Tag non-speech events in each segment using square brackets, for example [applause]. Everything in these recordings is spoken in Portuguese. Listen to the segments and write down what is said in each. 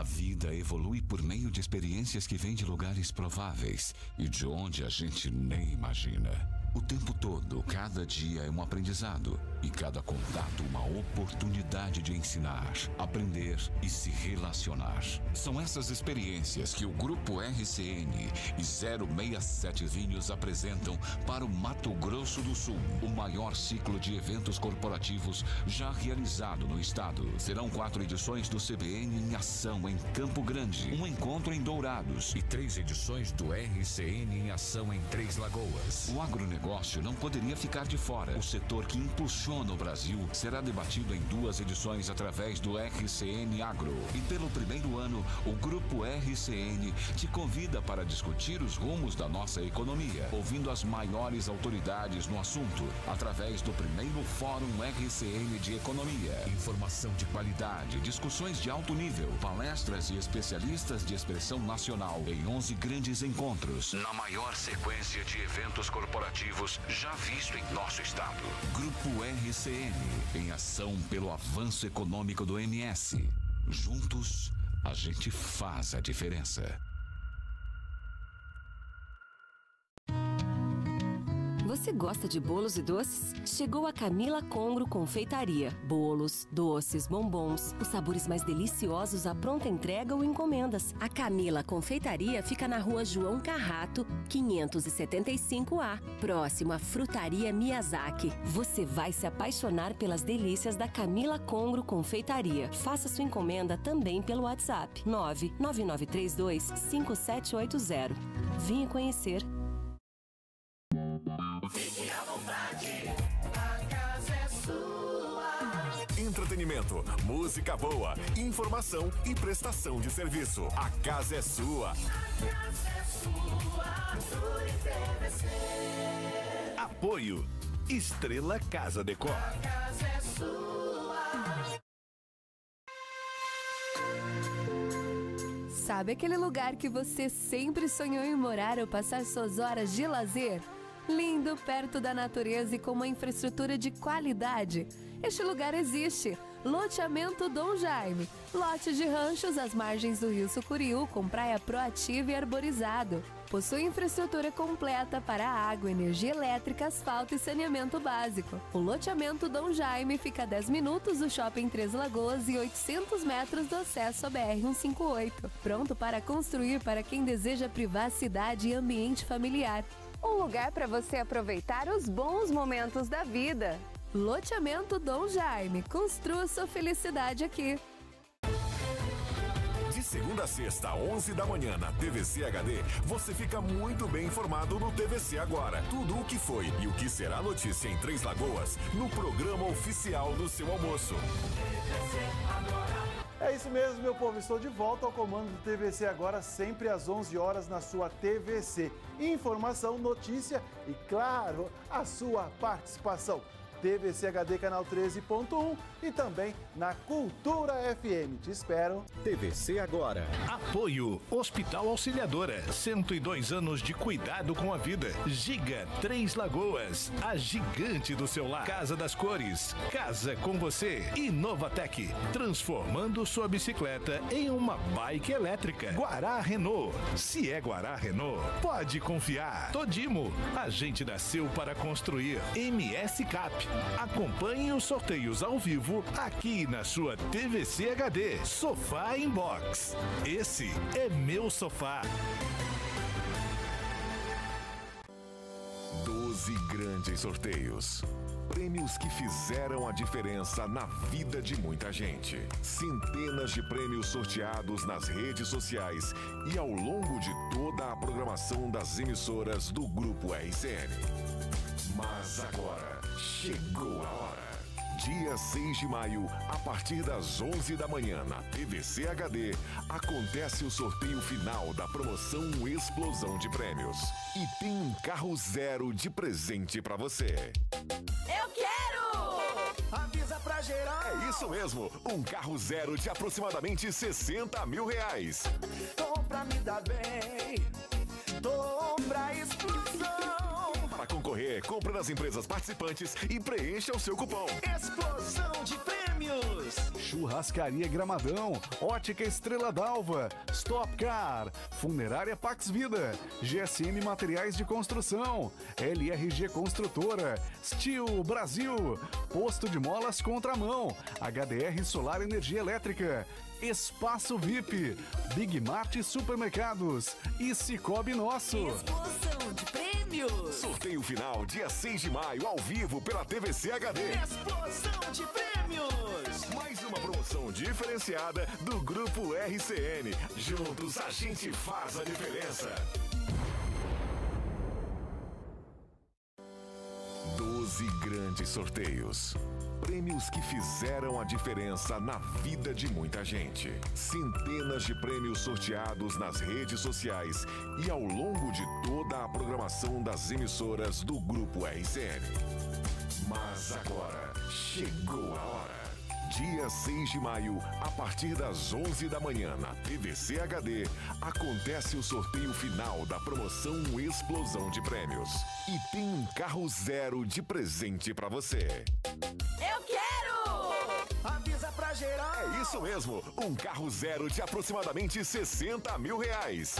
A vida evolui por meio de experiências que vêm de lugares prováveis e de onde a gente nem imagina. O tempo todo, cada dia é um aprendizado e cada contato uma oportunidade de ensinar, aprender e se relacionar. São essas experiências que o Grupo RCN e 067 Vinhos apresentam para o Mato Grosso do Sul, o maior ciclo de eventos corporativos já realizado no estado. Serão quatro edições do CBN em ação em Campo Grande, um encontro em Dourados e três edições do RCN em ação em Três Lagoas. O agronegócio não poderia ficar de fora. O setor que impulsiona no o Brasil será debatido em duas edições através do RCN Agro. E pelo primeiro ano, o Grupo RCN te convida para discutir os rumos da nossa economia, ouvindo as maiores autoridades no assunto, através do primeiro Fórum RCN de Economia. Informação de qualidade, discussões de alto nível, palestras e especialistas de expressão nacional em 11 grandes encontros. Na maior sequência de eventos corporativos já visto em nosso estado. Grupo RCN RCN, em ação pelo avanço econômico do MS. Juntos, a gente faz a diferença. Você gosta de bolos e doces? Chegou a Camila Congro Confeitaria. Bolos, doces, bombons, os sabores mais deliciosos à pronta entrega ou encomendas. A Camila Confeitaria fica na rua João Carrato, 575A, próximo à Frutaria Miyazaki. Você vai se apaixonar pelas delícias da Camila Congro Confeitaria. Faça sua encomenda também pelo WhatsApp 99932 5780. Venha conhecer. Fique à vontade, a casa é sua. Entretenimento, música boa, informação e prestação de serviço. A casa é sua. A casa é sua, Apoio Estrela Casa Decor. A casa é sua. Sabe aquele lugar que você sempre sonhou em morar ou passar suas horas de lazer? Lindo, perto da natureza e com uma infraestrutura de qualidade. Este lugar existe. Loteamento Dom Jaime. Lote de ranchos às margens do Rio Sucuriú, com praia proativa e arborizado. Possui infraestrutura completa para água, energia elétrica, asfalto e saneamento básico. O loteamento Dom Jaime fica a 10 minutos do shopping Três Lagoas e 800 metros do acesso à BR-158. Pronto para construir para quem deseja privacidade e ambiente familiar um lugar para você aproveitar os bons momentos da vida. Loteamento Dom Jaime. Construa sua felicidade aqui. De segunda a sexta, 11 da manhã, na TVC HD, você fica muito bem informado no TVC Agora. Tudo o que foi e o que será notícia em Três Lagoas, no programa oficial do seu almoço. TVC Agora. É isso mesmo, meu povo. Estou de volta ao comando do TVC agora, sempre às 11 horas na sua TVC. Informação, notícia e, claro, a sua participação. TVC HD Canal 13.1 e também na Cultura FM. Te espero. TVC Agora. Apoio Hospital Auxiliadora. 102 anos de cuidado com a vida. Giga Três Lagoas. A gigante do seu lar. Casa das Cores. Casa com você. Inovatec. Transformando sua bicicleta em uma bike elétrica. Guará Renault. Se é Guará Renault, pode confiar. Todimo. A gente nasceu para construir. MS Cap. Acompanhe os sorteios ao vivo aqui na sua TVC HD Sofá Inbox. Esse é meu sofá. 12 grandes sorteios. Prêmios que fizeram a diferença na vida de muita gente. Centenas de prêmios sorteados nas redes sociais e ao longo de toda a programação das emissoras do Grupo RCN. Mas agora. Chegou a hora. Dia 6 de maio, a partir das 11 da manhã, na TVC HD, acontece o sorteio final da promoção Explosão de Prêmios. E tem um carro zero de presente para você. Eu quero! Avisa pra geral! É isso mesmo, um carro zero de aproximadamente 60 mil reais. Compra me dá bem, tô pra explodir. Para concorrer, compre nas empresas participantes e preencha o seu cupom. Explosão de prêmios! Churrascaria Gramadão, Ótica Estrela d'Alva, Stop Car, Funerária Pax Vida, GSM Materiais de Construção, LRG Construtora, Steel Brasil, Posto de Molas Contramão, HDR Solar Energia Elétrica, Espaço VIP, Big Mart Supermercados e Cicobi Nosso. Explosão de prêmios. Sorteio final dia 6 de maio ao vivo pela TVC HD. Explosão de prêmios. Mais uma promoção diferenciada do grupo RCN. Juntos a gente faz a diferença. 12 grandes sorteios prêmios que fizeram a diferença na vida de muita gente. Centenas de prêmios sorteados nas redes sociais e ao longo de toda a programação das emissoras do Grupo RCN. Mas agora chegou a hora dia 6 de maio, a partir das 11 da manhã na TVC HD, acontece o sorteio final da promoção Explosão de Prêmios. E tem um carro zero de presente para você. Eu quero! Avisa pra geral! É isso mesmo, um carro zero de aproximadamente 60 mil reais.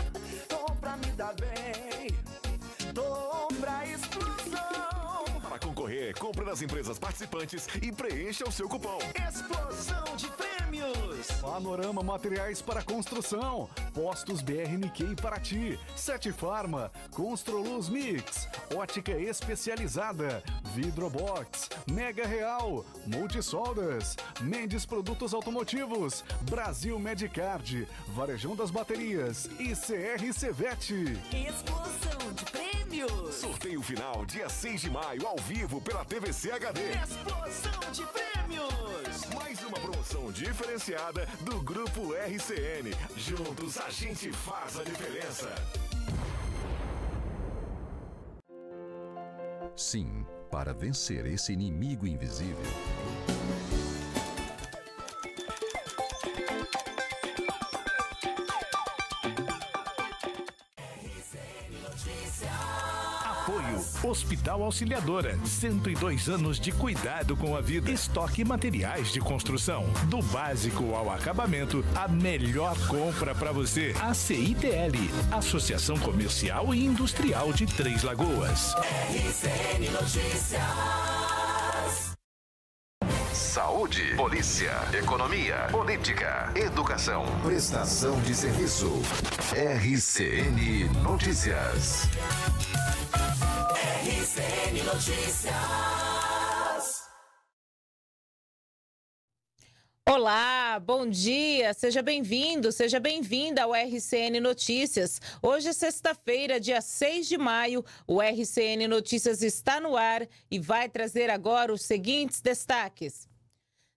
Compra me dá bem. compra nas empresas participantes e preencha o seu cupom. Explosão de prêmios! Panorama Materiais para Construção, Postos BRNQ Paraty, Sete Farma, Construluz Mix, Ótica Especializada, Vidrobox, Mega Real, Multisoldas, Mendes Produtos Automotivos, Brasil Medicard, Varejão das Baterias e CR Cevete. Explosão de prêmios! prêmios. Sorteio final, dia 6 de maio, ao vivo pela TVC HD. Explosão de prêmios. Mais uma promoção diferenciada do Grupo RCN. Juntos a gente faz a diferença. Sim, para vencer esse inimigo invisível. Hospital Auxiliadora, 102 anos de cuidado com a vida. Estoque materiais de construção. Do básico ao acabamento, a melhor compra para você. A CITL, Associação Comercial e Industrial de Três Lagoas. RCN Notícias. Saúde, polícia, economia, política, educação, prestação de serviço. RCN Notícias. RCN Notícias. Olá, bom dia, seja bem-vindo, seja bem-vinda ao RCN Notícias. Hoje é sexta-feira, dia 6 de maio, o RCN Notícias está no ar e vai trazer agora os seguintes destaques.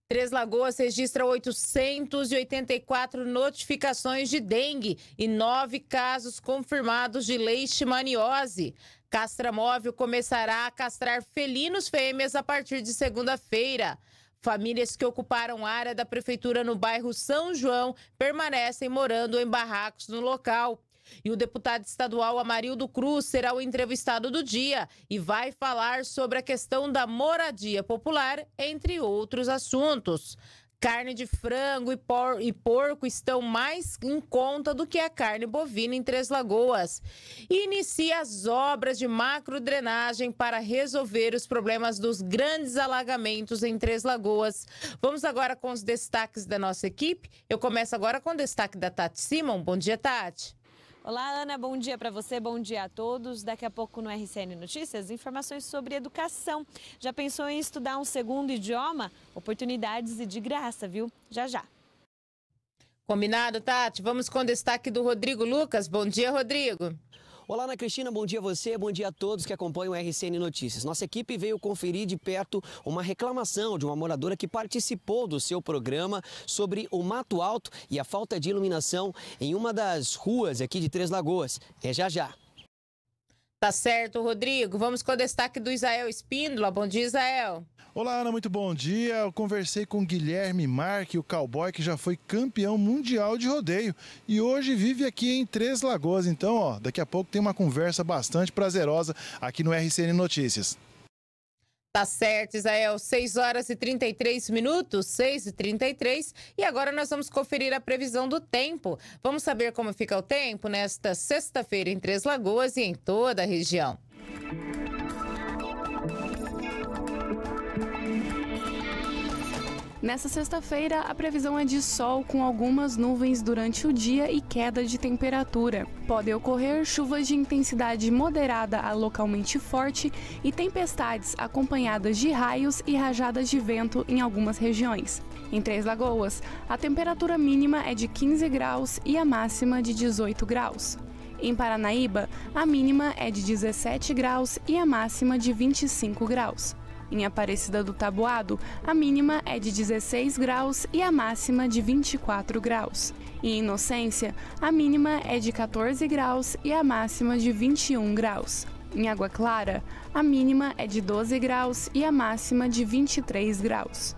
Três Lagoas registra 884 notificações de dengue e nove casos confirmados de leishmaniose. Castramóvel começará a castrar felinos fêmeas a partir de segunda-feira. Famílias que ocuparam área da prefeitura no bairro São João permanecem morando em barracos no local. E o deputado estadual Amarildo Cruz será o entrevistado do dia e vai falar sobre a questão da moradia popular, entre outros assuntos. Carne de frango e, por, e, porco estão mais em conta do que a carne bovina em Três Lagoas. inicia as obras de macro drenagem para resolver os problemas dos grandes alagamentos em Três Lagoas. Vamos agora com os destaques da nossa equipe. Eu começo agora com o destaque da Tati Simon. Bom dia, Tati. Olá, Ana, bom dia para você, bom dia a todos. Daqui a pouco no RCN Notícias, informações sobre educação. Já pensou em estudar um segundo idioma? Oportunidades e de graça, viu? Já já. Combinado, Tati? Vamos com destaque do Rodrigo Lucas. Bom dia, Rodrigo. Olá, Ana Cristina, bom dia a você, bom dia a todos que acompanham o RCN Notícias. Nossa equipe veio conferir de perto uma reclamação de uma moradora que participou do seu programa sobre o mato alto e a falta de iluminação em uma das ruas aqui de Três Lagoas. É já já. Tá certo, Rodrigo. Vamos com o destaque do Israel Espíndola. Bom dia, Israel. Olá, Ana, muito bom dia. Eu conversei com Guilherme Marque, o cowboy que já foi campeão mundial de rodeio e hoje vive aqui em Três Lagoas. Então, ó, daqui a pouco tem uma conversa bastante prazerosa aqui no RCN Notícias. Tá certo, Israel. 6 horas e 33 minutos, 6 e 33. E agora nós vamos conferir a previsão do tempo. Vamos saber como fica o tempo nesta sexta-feira em Três Lagoas e em toda a região. Nessa sexta-feira, a previsão é de sol com algumas nuvens durante o dia e queda de temperatura. Podem ocorrer chuvas de intensidade moderada a localmente forte e tempestades acompanhadas de raios e rajadas de vento em algumas regiões. Em Três Lagoas, a temperatura mínima é de 15 graus e a máxima de 18 graus. Em Paranaíba, a mínima é de 17 graus e a máxima de 25 graus. Em Aparecida do Taboado, a mínima é de 16 graus e a máxima de 24 graus. Em Inocência, a mínima é de 14 graus e a máxima de 21 graus. Em Água Clara, a mínima é de 12 graus e a máxima de 23 graus.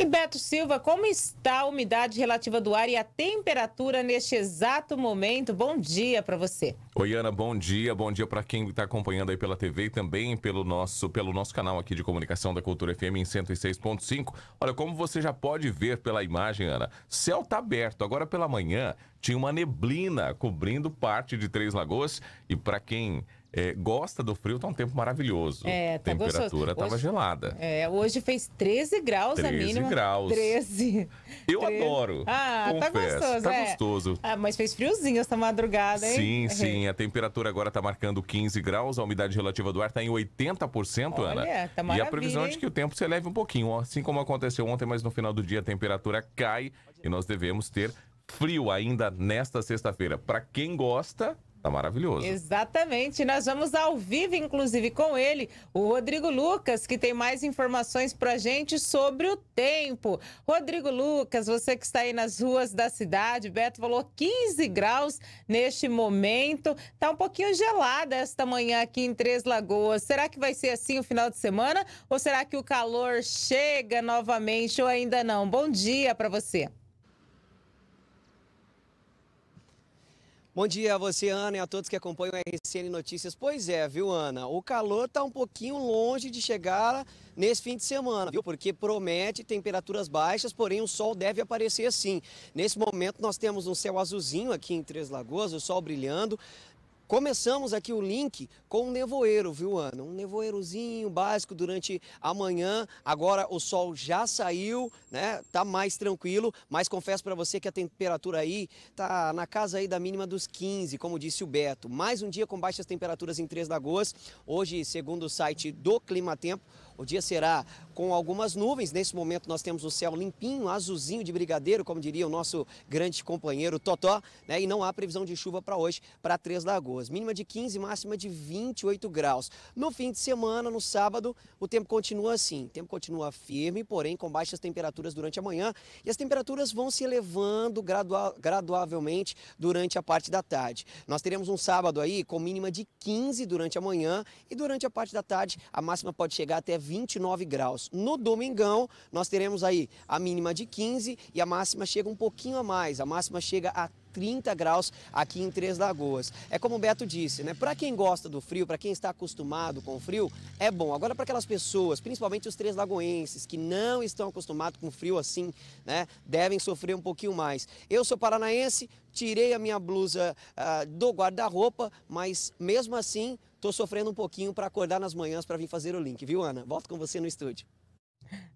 E Beto Silva, como está a umidade relativa do ar e a temperatura neste exato momento? Bom dia para você. Oi, Ana, bom dia. Bom dia para quem está acompanhando aí pela TV e também pelo nosso, pelo nosso canal aqui de comunicação da Cultura FM em 106.5. Olha, como você já pode ver pela imagem, Ana, céu está aberto. Agora pela manhã tinha uma neblina cobrindo parte de Três Lagoas e para quem é, gosta do frio, tá um tempo maravilhoso. É, tá Temperatura gostoso. tava hoje, gelada. É, hoje fez 13 graus 13 a mínima. 13 graus. 13. Eu 13. adoro. Ah, tá confesso. tá gostoso. Tá é. gostoso. Ah, mas fez friozinho essa madrugada, hein? Sim, é. sim. A temperatura agora tá marcando 15 graus, a umidade relativa do ar tá em 80%, Olha, Ana. Tá maravilha, e a previsão é hein? é de que o tempo se eleve um pouquinho, assim como aconteceu ontem, mas no final do dia a temperatura cai e nós devemos ter frio ainda nesta sexta-feira. Para quem gosta, Tá maravilhoso. Exatamente. Nós vamos ao vivo, inclusive, com ele, o Rodrigo Lucas, que tem mais informações pra gente sobre o tempo. Rodrigo Lucas, você que está aí nas ruas da cidade, Beto falou 15 graus neste momento. Tá um pouquinho gelada esta manhã aqui em Três Lagoas. Será que vai ser assim o final de semana? Ou será que o calor chega novamente ou ainda não? Bom dia para você. Bom dia a você, Ana, e a todos que acompanham a RCN Notícias. Pois é, viu, Ana? O calor está um pouquinho longe de chegar nesse fim de semana, viu? Porque promete temperaturas baixas, porém o sol deve aparecer sim. Nesse momento nós temos um céu azulzinho aqui em Três Lagoas, o sol brilhando. Começamos aqui o link com um nevoeiro, viu, Ana? Um nevoeirozinho básico durante a manhã. Agora o sol já saiu, né? Tá mais tranquilo, mas confesso para você que a temperatura aí tá na casa aí da mínima dos 15, como disse o Beto. Mais um dia com baixas temperaturas em Três Lagoas. Hoje, segundo o site do Climatempo, o dia será com algumas nuvens. Nesse momento nós temos o céu limpinho, azulzinho de brigadeiro, como diria o nosso grande companheiro Totó, né? E não há previsão de chuva para hoje para Três Lagoas. Mínima de 15, máxima de 28 graus. No fim de semana, no sábado, o tempo continua assim. O tempo continua firme, porém com baixas temperaturas durante a manhã e as temperaturas vão se elevando gradua gradualmente durante a parte da tarde. Nós teremos um sábado aí com mínima de 15 durante a manhã e durante a parte da tarde a máxima pode chegar até 20 29 graus. No domingão, nós teremos aí a mínima de 15 e a máxima chega um pouquinho a mais, a máxima chega a 30 graus aqui em Três Lagoas. É como o Beto disse, né? Para quem gosta do frio, para quem está acostumado com o frio, é bom. Agora para aquelas pessoas, principalmente os três lagoenses que não estão acostumados com frio assim, né, devem sofrer um pouquinho mais. Eu sou paranaense, tirei a minha blusa ah, do guarda-roupa, mas mesmo assim Tô sofrendo um pouquinho para acordar nas manhãs para vir fazer o link, viu, Ana? Volto com você no estúdio.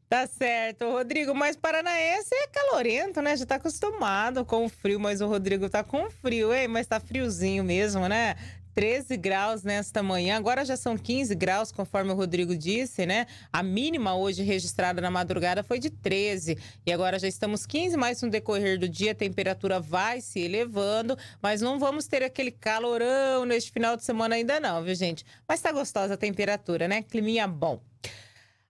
Tá certo, Rodrigo, mas paranaense é calorento, né? Já tá acostumado com o frio, mas o Rodrigo tá com frio, hein? Mas tá friozinho mesmo, né? 13 graus nesta manhã, agora já são 15 graus, conforme o Rodrigo disse, né? A mínima hoje registrada na madrugada foi de 13 e agora já estamos 15, mas no decorrer do dia a temperatura vai se elevando, mas não vamos ter aquele calorão neste final de semana ainda não, viu, gente? Mas tá gostosa a temperatura, né? Climinha bom.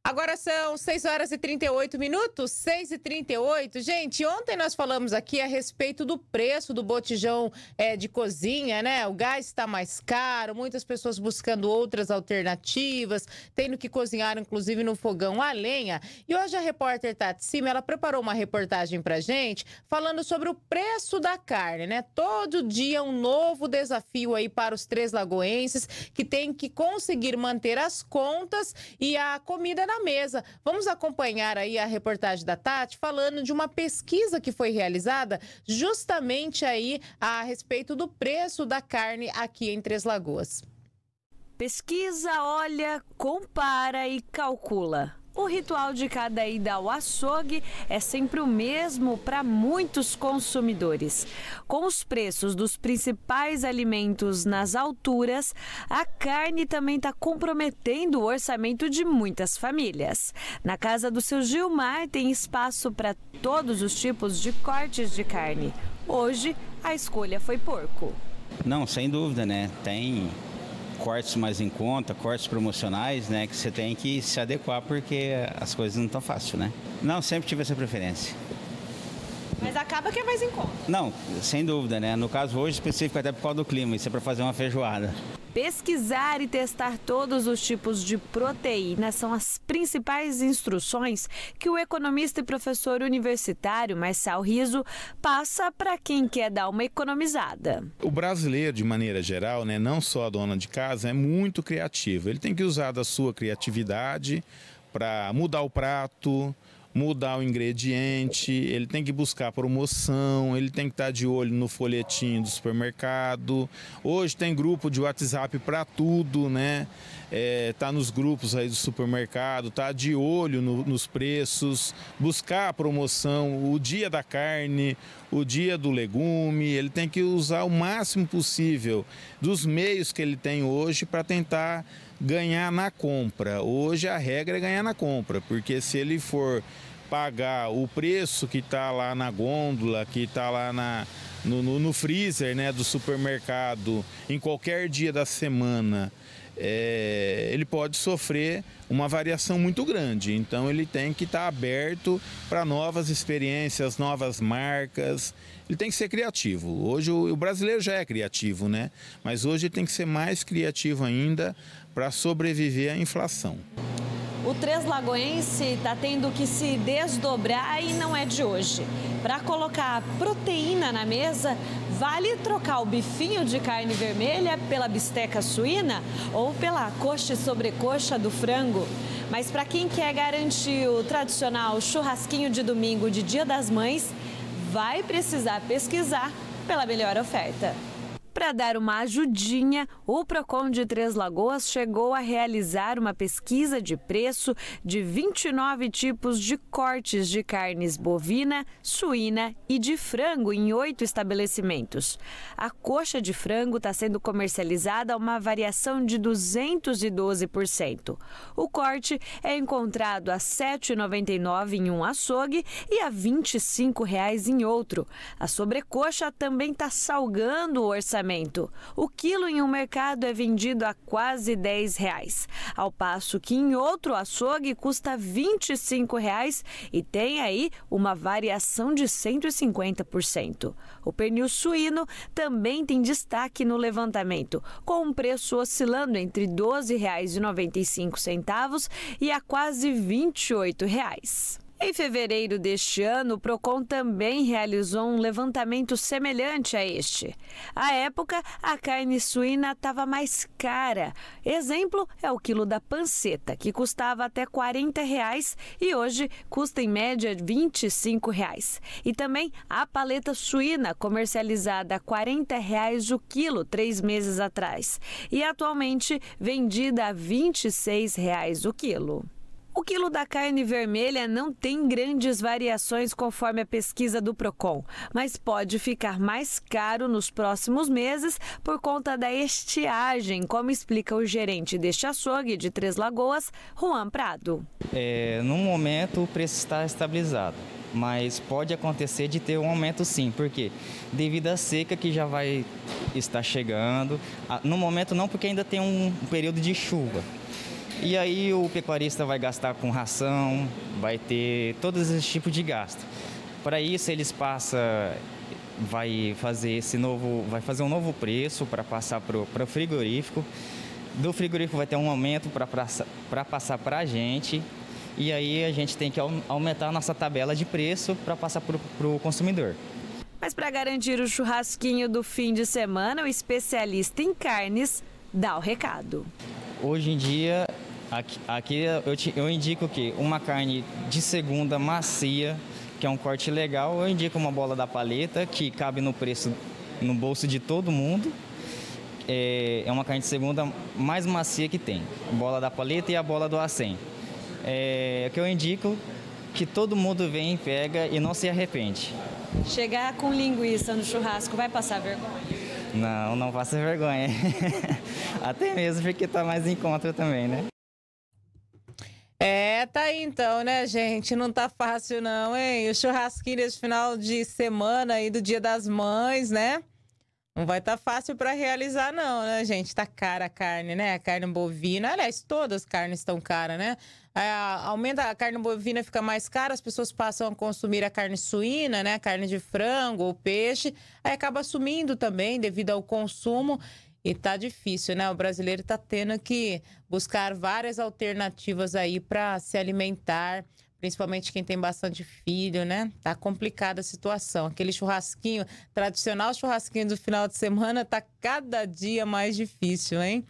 Agora são 6 horas e 38 minutos, 6 e 38. Gente, ontem nós falamos aqui a respeito do preço do botijão é, de cozinha, né? O gás está mais caro, muitas pessoas buscando outras alternativas, tendo que cozinhar, inclusive, no fogão a lenha. E hoje a repórter Tati Sima, ela preparou uma reportagem pra gente falando sobre o preço da carne, né? Todo dia um novo desafio aí para os três lagoenses que tem que conseguir manter as contas e a comida na na mesa. Vamos acompanhar aí a reportagem da Tati falando de uma pesquisa que foi realizada justamente aí a respeito do preço da carne aqui em Três Lagoas. Pesquisa, olha, compara e calcula. O ritual de cada ida ao açougue é sempre o mesmo para muitos consumidores. Com os preços dos principais alimentos nas alturas, a carne também está comprometendo o orçamento de muitas famílias. Na casa do seu Gilmar tem espaço para todos os tipos de cortes de carne. Hoje, a escolha foi porco. Não, sem dúvida, né? Tem cortes mais em conta, cortes promocionais, né? Que você tem que se adequar porque as coisas não estão fáceis, né? Não, sempre tive essa preferência. Mas acaba que é mais em conta. Não, sem dúvida, né? No caso hoje específico até por causa do clima, isso é para fazer uma feijoada. Pesquisar e testar todos os tipos de proteína são as principais instruções que o economista e professor universitário Marçal Riso passa para quem quer dar uma economizada. O brasileiro, de maneira geral, né, não só a dona de casa, é muito criativo. Ele tem que usar da sua criatividade para mudar o prato, mudar o ingrediente, ele tem que buscar promoção, ele tem que estar tá de olho no folhetim do supermercado. Hoje tem grupo de WhatsApp para tudo, né? É, tá nos grupos aí do supermercado, tá de olho no, nos preços, buscar a promoção, o dia da carne, o dia do legume, ele tem que usar o máximo possível dos meios que ele tem hoje para tentar ganhar na compra. Hoje a regra é ganhar na compra, porque se ele for pagar o preço que está lá na gôndola, que está lá na, no, no, no, freezer né, do supermercado, em qualquer dia da semana, é, ele pode sofrer uma variação muito grande. Então ele tem que estar tá aberto para novas experiências, novas marcas. Ele tem que ser criativo. Hoje o, o brasileiro já é criativo, né? Mas hoje ele tem que ser mais criativo ainda para sobreviver à inflação. O Três Lagoense está tendo que se desdobrar e não é de hoje. Para colocar proteína na mesa, vale trocar o bifinho de carne vermelha pela bisteca suína ou pela coxa e sobrecoxa do frango. Mas para quem quer garantir o tradicional churrasquinho de domingo de Dia das Mães, vai precisar pesquisar pela melhor oferta. Para dar uma ajudinha, o Procon de Três Lagoas chegou a realizar uma pesquisa de preço de 29 tipos de cortes de carnes bovina, suína e de frango em oito estabelecimentos. A coxa de frango está sendo comercializada a uma variação de 212%. O corte é encontrado a R$ 7,99 em um açougue e a R$ 25 em outro. A sobrecoxa também está salgando o orçamento o quilo em um mercado é vendido a quase 10 reais, ao passo que em outro açougue custa 25 reais e tem aí uma variação de 150%. O pernil suíno também tem destaque no levantamento, com um preço oscilando entre R$ 12,95 e a quase R$ 28. Reais. Em fevereiro deste ano, o Procon também realizou um levantamento semelhante a este. À época, a carne suína estava mais cara. Exemplo é o quilo da panceta, que custava até R$ 40 reais, e hoje custa em média R$ 25. Reais. E também a paleta suína, comercializada a R$ 40 reais o quilo três meses atrás, e atualmente vendida a R$ 26 reais o quilo. O quilo da carne vermelha não tem grandes variações conforme a pesquisa do Procon, mas pode ficar mais caro nos próximos meses por conta da estiagem, como explica o gerente deste açougue de Três Lagoas, Juan Prado. É, no momento o preço está estabilizado, mas pode acontecer de ter um aumento sim, porque devido à seca que já vai estar chegando, no momento não, porque ainda tem um período de chuva e aí o pecuarista vai gastar com ração, vai ter todos esses tipos de gasto. Para isso eles passam, vai fazer esse novo, vai fazer um novo preço para passar para o frigorífico. Do frigorífico vai ter um aumento para passar para a gente. E aí a gente tem que aumentar a nossa tabela de preço para passar para o consumidor. Mas para garantir o churrasquinho do fim de semana, o especialista em carnes dá o recado. Hoje em dia, aqui, aqui eu, te, eu indico o quê? Uma carne de segunda macia, que é um corte legal. Eu indico uma bola da paleta, que cabe no preço, no bolso de todo mundo. É, é uma carne de segunda mais macia que tem. bola da paleta e a bola do acém. É, o que eu indico que todo mundo vem, pega e não se arrepende. Chegar com linguiça no churrasco vai passar vergonha? Não, não passa vergonha. [laughs] Até mesmo porque tá mais em contra também, né? É, tá aí então, né, gente? Não tá fácil não, hein? O churrasquinho desse final de semana aí do Dia das Mães, né? Não vai estar tá fácil para realizar, não, né, gente? Tá cara a carne, né? A carne bovina. Aliás, todas as carnes estão caras, né? é, aumenta a carne bovina, fica mais cara, as pessoas passam a consumir a carne suína, né? Carne de frango, o peixe, aí acaba sumindo também devido ao consumo. E tá difícil, né? O brasileiro tá tendo que buscar várias alternativas aí para se alimentar, principalmente quem tem bastante filho, né? Tá complicada a situação. Aquele churrasquinho, tradicional churrasquinho do final de semana, tá cada dia mais difícil, hein?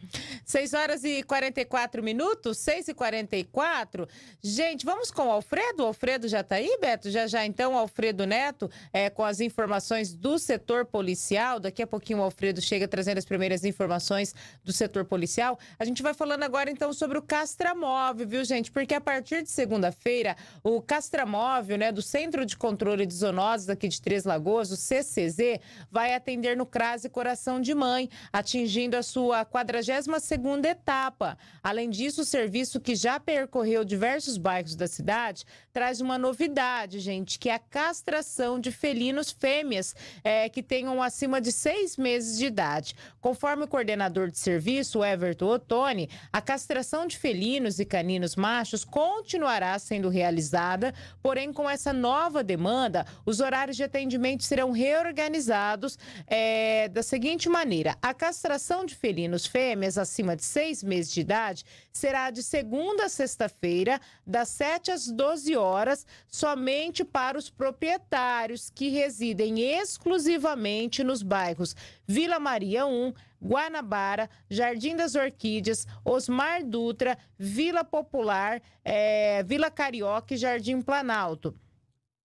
6 horas e 44 minutos, 6 e 44. Gente, vamos com o Alfredo. O Alfredo já está aí, Beto? Já já então, Alfredo Neto, é, com as informações do setor policial. Daqui a pouquinho o Alfredo chega trazendo as primeiras informações do setor policial. A gente vai falando agora então sobre o Castramóvel, viu, gente? Porque a partir de segunda-feira, o Castramóvel, né, do Centro de Controle de Zoonoses aqui de Três Lagoas, o CCZ, vai atender no CRASE Coração de Mãe, atingindo a sua 46 segunda etapa. Além disso, o serviço que já percorreu diversos bairros da cidade traz uma novidade, gente, que é a castração de felinos fêmeas é, que tenham acima de seis meses de idade. Conforme o coordenador de serviço, Everton Ottoni, a castração de felinos e caninos machos continuará sendo realizada, porém, com essa nova demanda, os horários de atendimento serão reorganizados é, da seguinte maneira: a castração de felinos fêmeas acima acima de seis meses de idade será de segunda a sexta-feira, das 7 às 12 horas, somente para os proprietários que residem exclusivamente nos bairros Vila Maria 1, Guanabara, Jardim das Orquídeas, Osmar Dutra, Vila Popular, é, Vila Carioca e Jardim Planalto.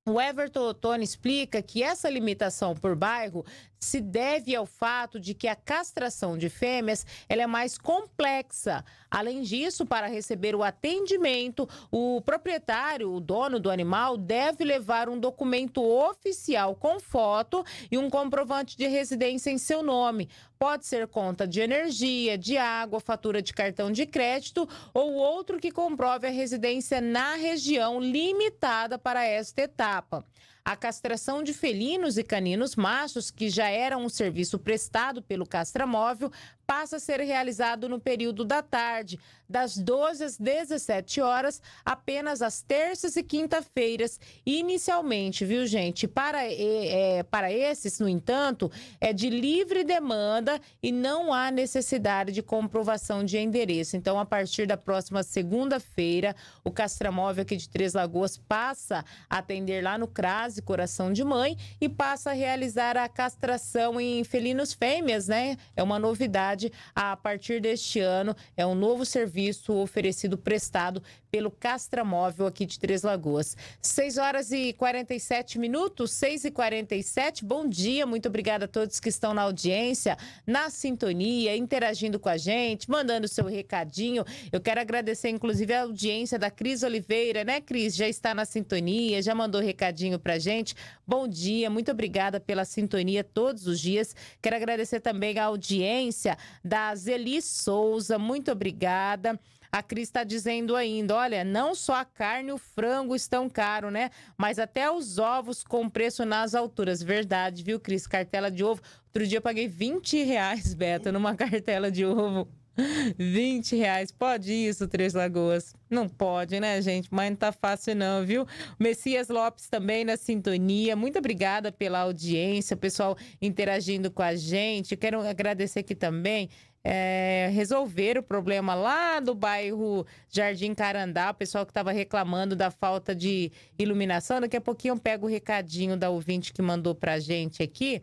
O Everton Otone explica que essa limitação por bairro se deve ao fato de que a castração de fêmeas ela é mais complexa. Além disso, para receber o atendimento, o proprietário, o dono do animal, deve levar um documento oficial com foto e um comprovante de residência em seu nome. Pode ser conta de energia, de água, fatura de cartão de crédito ou outro que comprove a residência na região limitada para esta etapa. A castração de felinos e caninos machos, que já era um serviço prestado pelo castramóvel, passa a ser realizado no período da tarde, das 12 às 17 horas, apenas às terças e quinta-feiras, inicialmente, viu, gente? Para, é, para esses, no entanto, é de livre demanda e não há necessidade de comprovação de endereço. Então, a partir da próxima segunda-feira, o Castramóvel aqui de Três Lagoas passa a atender lá no CRASE, Coração de Mãe, e passa a realizar a castração em felinos fêmeas, né? É uma novidade a partir deste ano. É um novo serviço oferecido, prestado pelo Castramóvel aqui de Três Lagoas. 6 horas e 47 minutos, 6 e 47. Bom dia, muito obrigada a todos que estão na audiência, na sintonia, interagindo com a gente, mandando seu recadinho. Eu quero agradecer, inclusive, a audiência da Cris Oliveira, né, Cris? Já está na sintonia, já mandou recadinho pra gente. Bom dia, muito obrigada pela sintonia todos os dias. Quero agradecer também a audiência da Zeli Souza, muito obrigada. A Cris está dizendo ainda: olha, não só a carne e o frango estão caros, né? Mas até os ovos com preço nas alturas. Verdade, viu, Cris? Cartela de ovo. Outro dia eu paguei 20 reais, Beto, numa [laughs] cartela de ovo. 20 reais. Pode isso, Três Lagoas? Não pode, né, gente? Mas não tá fácil, não, viu? Messias Lopes também na sintonia. Muito obrigada pela audiência, o pessoal interagindo com a gente. Quero agradecer aqui também é, resolver o problema lá do bairro Jardim Carandá, o pessoal que estava reclamando da falta de iluminação. Daqui a pouquinho eu pego o recadinho da ouvinte que mandou a gente aqui.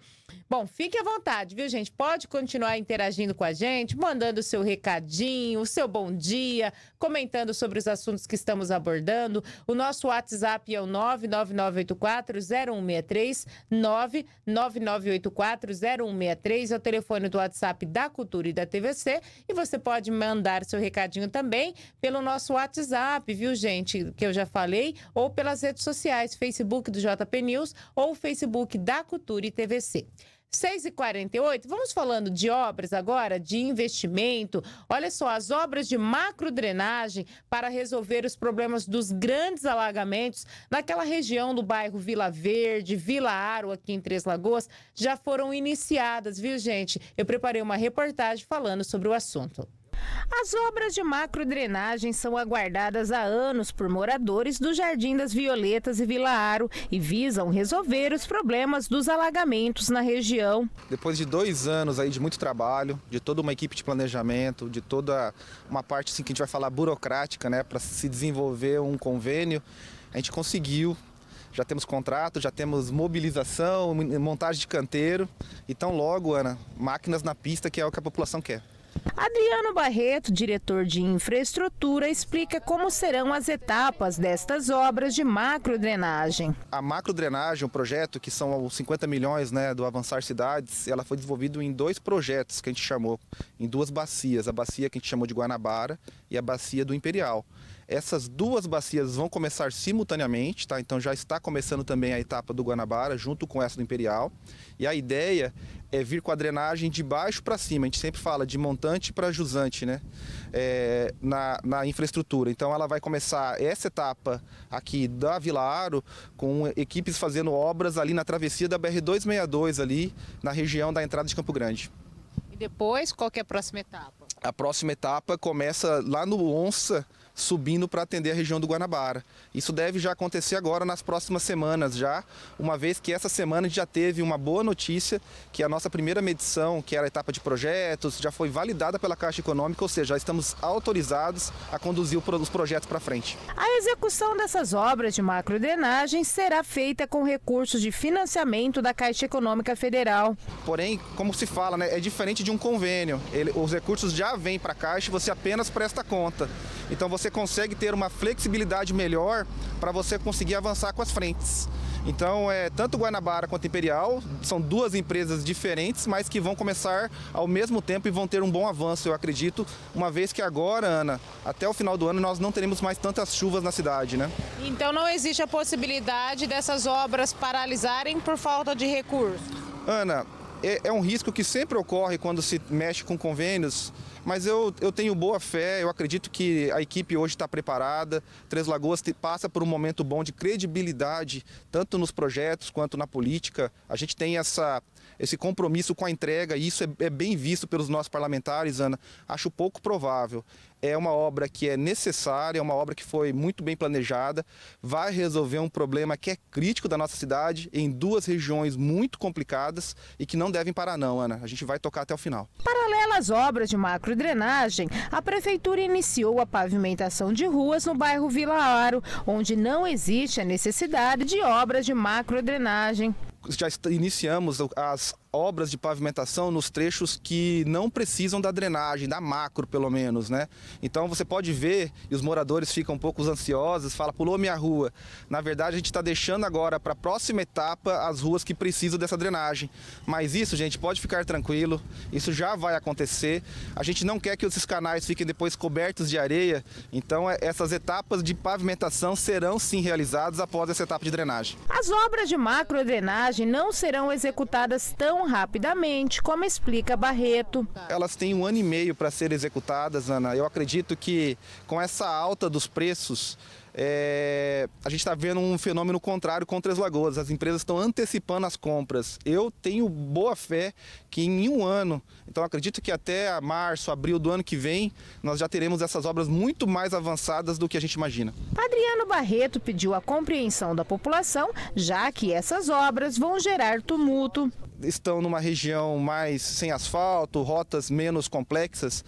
Bom, fique à vontade, viu, gente? Pode continuar interagindo com a gente, mandando o seu recadinho, o seu bom dia, comentando sobre os assuntos que estamos abordando. O nosso WhatsApp é o 99984-0163 é o telefone do WhatsApp da Cultura e da TVC. E você pode mandar seu recadinho também pelo nosso WhatsApp, viu, gente? Que eu já falei, ou pelas redes sociais, Facebook do JP News ou Facebook da Cultura e TVC. 6h48, vamos falando de obras agora, de investimento. Olha só, as obras de macrodrenagem para resolver os problemas dos grandes alagamentos naquela região do bairro Vila Verde, Vila Aro, aqui em Três Lagoas, já foram iniciadas, viu, gente? Eu preparei uma reportagem falando sobre o assunto. As obras de macrodrenagem são aguardadas há anos por moradores do Jardim das Violetas e Vila Aro e visam resolver os problemas dos alagamentos na região. Depois de dois anos aí de muito trabalho, de toda uma equipe de planejamento, de toda uma parte assim, que a gente vai falar burocrática, né, para se desenvolver um convênio, a gente conseguiu já temos contrato, já temos mobilização, montagem de canteiro. Então logo, Ana, máquinas na pista que é o que a população quer. Adriano Barreto, diretor de infraestrutura, explica como serão as etapas destas obras de macrodrenagem. A macrodrenagem, um projeto que são os 50 milhões né, do Avançar Cidades, ela foi desenvolvido em dois projetos que a gente chamou, em duas bacias, a bacia que a gente chamou de Guanabara e a bacia do Imperial. Essas duas bacias vão começar simultaneamente, tá? Então já está começando também a etapa do Guanabara junto com essa do Imperial. E a ideia é vir com a drenagem de baixo para cima. A gente sempre fala de montante para jusante, né? É, na, na infraestrutura. Então ela vai começar essa etapa aqui da Vilaro com equipes fazendo obras ali na travessia da BR 262 ali na região da entrada de Campo Grande. E depois qual é a próxima etapa? A próxima etapa começa lá no Onça subindo para atender a região do Guanabara. Isso deve já acontecer agora nas próximas semanas já, uma vez que essa semana já teve uma boa notícia, que a nossa primeira medição, que era a etapa de projetos, já foi validada pela Caixa Econômica, ou seja, já estamos autorizados a conduzir os projetos para frente. A execução dessas obras de macrodrenagem será feita com recursos de financiamento da Caixa Econômica Federal. Porém, como se fala, né, é diferente de um convênio. Ele, os recursos já vêm para a Caixa, você apenas presta conta. Então você você consegue ter uma flexibilidade melhor para você conseguir avançar com as frentes. Então, é, tanto Guanabara quanto Imperial são duas empresas diferentes, mas que vão começar ao mesmo tempo e vão ter um bom avanço, eu acredito, uma vez que agora, Ana, até o final do ano nós não teremos mais tantas chuvas na cidade, né? Então não existe a possibilidade dessas obras paralisarem por falta de recursos? Ana, é, é um risco que sempre ocorre quando se mexe com convênios mas eu, eu tenho boa fé, eu acredito que a equipe hoje está preparada. Três Lagoas passa por um momento bom de credibilidade, tanto nos projetos quanto na política. A gente tem essa esse compromisso com a entrega, e isso é, é bem visto pelos nossos parlamentares, Ana, acho pouco provável. É uma obra que é necessária, é uma obra que foi muito bem planejada, vai resolver um problema que é crítico da nossa cidade, em duas regiões muito complicadas e que não devem parar, não, Ana. A gente vai tocar até o final. Paralelas obras de macro drenagem a Prefeitura iniciou a pavimentação de ruas no bairro Vila Aro, onde não existe a necessidade de obras de macro drenagem já iniciamos as obras de pavimentação nos trechos que não precisam da drenagem, da macro pelo menos, né? Então você pode ver, e os moradores ficam um pouco ansiosos, fala pulou minha rua. Na verdade a gente está deixando agora para a próxima etapa as ruas que precisam dessa drenagem. Mas isso, gente, pode ficar tranquilo, isso já vai acontecer. A gente não quer que esses canais fiquem depois cobertos de areia, então é, essas etapas de pavimentação serão sim realizadas após essa etapa de drenagem. As obras de macro drenagem não serão executadas tão rapidamente, como explica Barreto. Elas têm um ano e meio para serem executadas, Ana. Eu acredito que com essa alta dos preços, é, a gente está vendo um fenômeno contrário contra as lagoas. As empresas estão antecipando as compras. Eu tenho boa fé que em um ano, então acredito que até março, abril do ano que vem, nós já teremos essas obras muito mais avançadas do que a gente imagina. Adriano Barreto pediu a compreensão da população, já que essas obras vão gerar tumulto estão numa região mais sem asfalto, rotas menos complexas,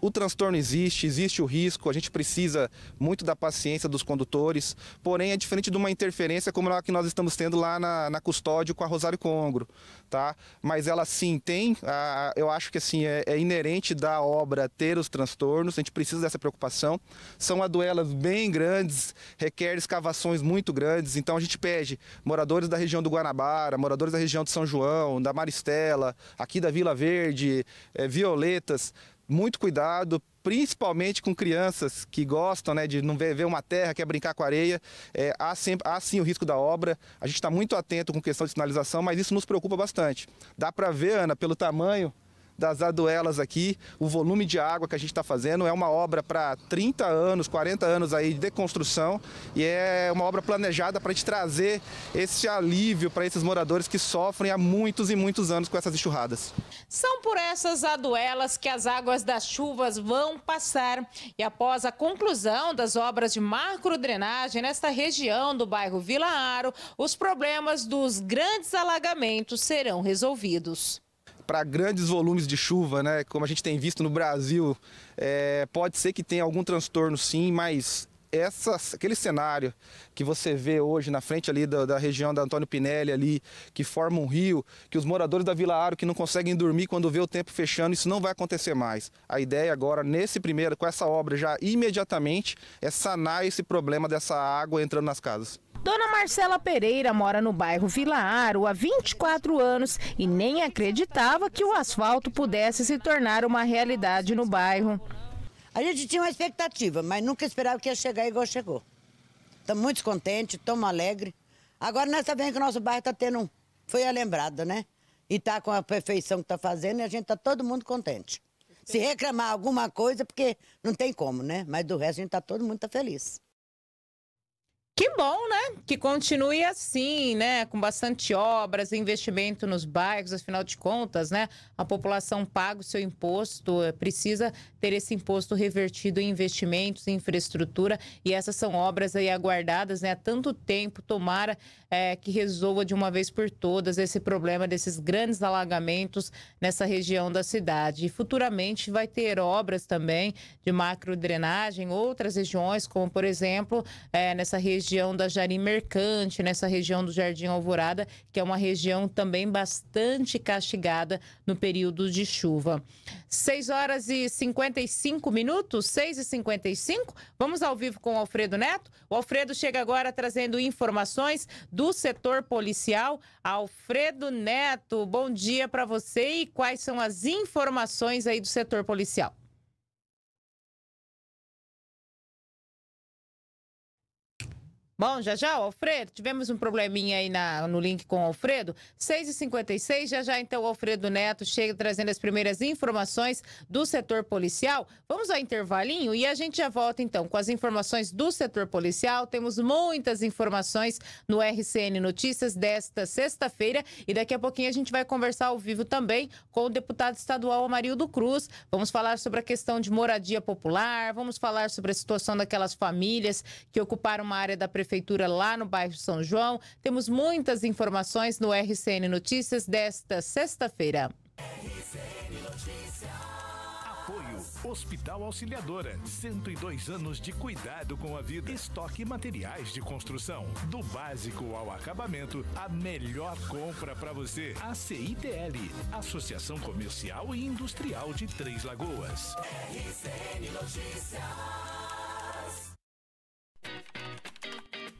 o transtorno existe, existe o risco, a gente precisa muito da paciência dos condutores, porém é diferente de uma interferência como a que nós estamos tendo lá na, na custódia com a Rosário Congro, tá? Mas ela sim tem, a, eu acho que assim, é, é, inerente da obra ter os transtornos, a gente precisa dessa preocupação. São aduelas bem grandes, requer escavações muito grandes, então a gente pede moradores da região do Guanabara, moradores da região de São João, da Maristela, aqui da Vila Verde, é, Violetas, muito cuidado, principalmente com crianças que gostam né, de não ver, ver uma terra, quer brincar com areia. É, há, sempre, há sim o risco da obra. A gente está muito atento com questão de sinalização, mas isso nos preocupa bastante. Dá para ver, Ana, pelo tamanho das aduelas aqui, o volume de água que a gente está fazendo é uma obra para 30 anos, 40 anos aí de construção e é uma obra planejada para a gente trazer esse alívio para esses moradores que sofrem há muitos e muitos anos com essas enxurradas. São por essas aduelas que as águas das chuvas vão passar e após a conclusão das obras de macrodrenagem nesta região do bairro Vila Aro, os problemas dos grandes alagamentos serão resolvidos para grandes volumes de chuva, né? Como a gente tem visto no Brasil, é, pode ser que tenha algum transtorno sim, mas essa, aquele cenário que você vê hoje na frente ali da, da, região da Antônio Pinelli ali, que forma um rio, que os moradores da Vila Aro que não conseguem dormir quando vê o tempo fechando, isso não vai acontecer mais. A ideia agora, nesse primeiro, com essa obra já imediatamente, é sanar esse problema dessa água entrando nas casas. Dona Marcela Pereira mora no bairro Vila Aro há 24 anos e nem acreditava que o asfalto pudesse se tornar uma realidade no bairro. A gente tinha uma expectativa, mas nunca esperava que ia chegar igual chegou. Estamos muito contentes, estamos alegres. Agora nós sabemos tá que o nosso bairro está tendo um. Foi a lembrada, né? E está com a perfeição que está fazendo e a gente está todo mundo contente. Se reclamar alguma coisa, porque não tem como, né? Mas do resto a gente está todo mundo tá feliz. Que bom, né? Que continue assim, né? Com bastante obras, investimento nos bairros, afinal de contas, né? A população paga o seu imposto, eh, precisa ter esse imposto revertido em investimentos, em infraestrutura, e essas são obras aí aguardadas, né? Há tanto tempo, tomara é, que resolva de uma vez por todas esse problema desses grandes alagamentos nessa região da cidade. E futuramente vai ter obras também de macro drenagem, outras regiões, como por exemplo, é, nessa região região da Jari Mercante, nessa região do Jardim Alvorada, que é uma região também bastante castigada no período de chuva. 6 horas e 55 minutos, 6 e 55. Vamos ao vivo com o Alfredo Neto. O Alfredo chega agora trazendo informações do setor policial. Alfredo Neto, bom dia para você e quais são as informações aí do setor policial? Bom, já já, Alfredo, tivemos um probleminha aí na, no link com o Alfredo. 6h56, já já então o Alfredo Neto chega trazendo as primeiras informações do setor policial. Vamos ao intervalinho e a gente já volta então com as informações do setor policial. Temos muitas informações no RCN Notícias desta sexta-feira e daqui a pouquinho a gente vai conversar ao vivo também com o deputado estadual Amarildo Cruz. Vamos falar sobre a questão de moradia popular, vamos falar sobre a situação daquelas famílias que ocuparam uma área da prefeitura prefeitura lá no bairro São João. Temos muitas informações no RCN Notícias desta sexta-feira. Hospital Auxiliadora, 102 anos de cuidado com a vida. Estoque materiais de construção. Do básico ao acabamento, a melhor compra para você. A CITL, Associação Comercial e Industrial de Três Lagoas. RCN Notícias.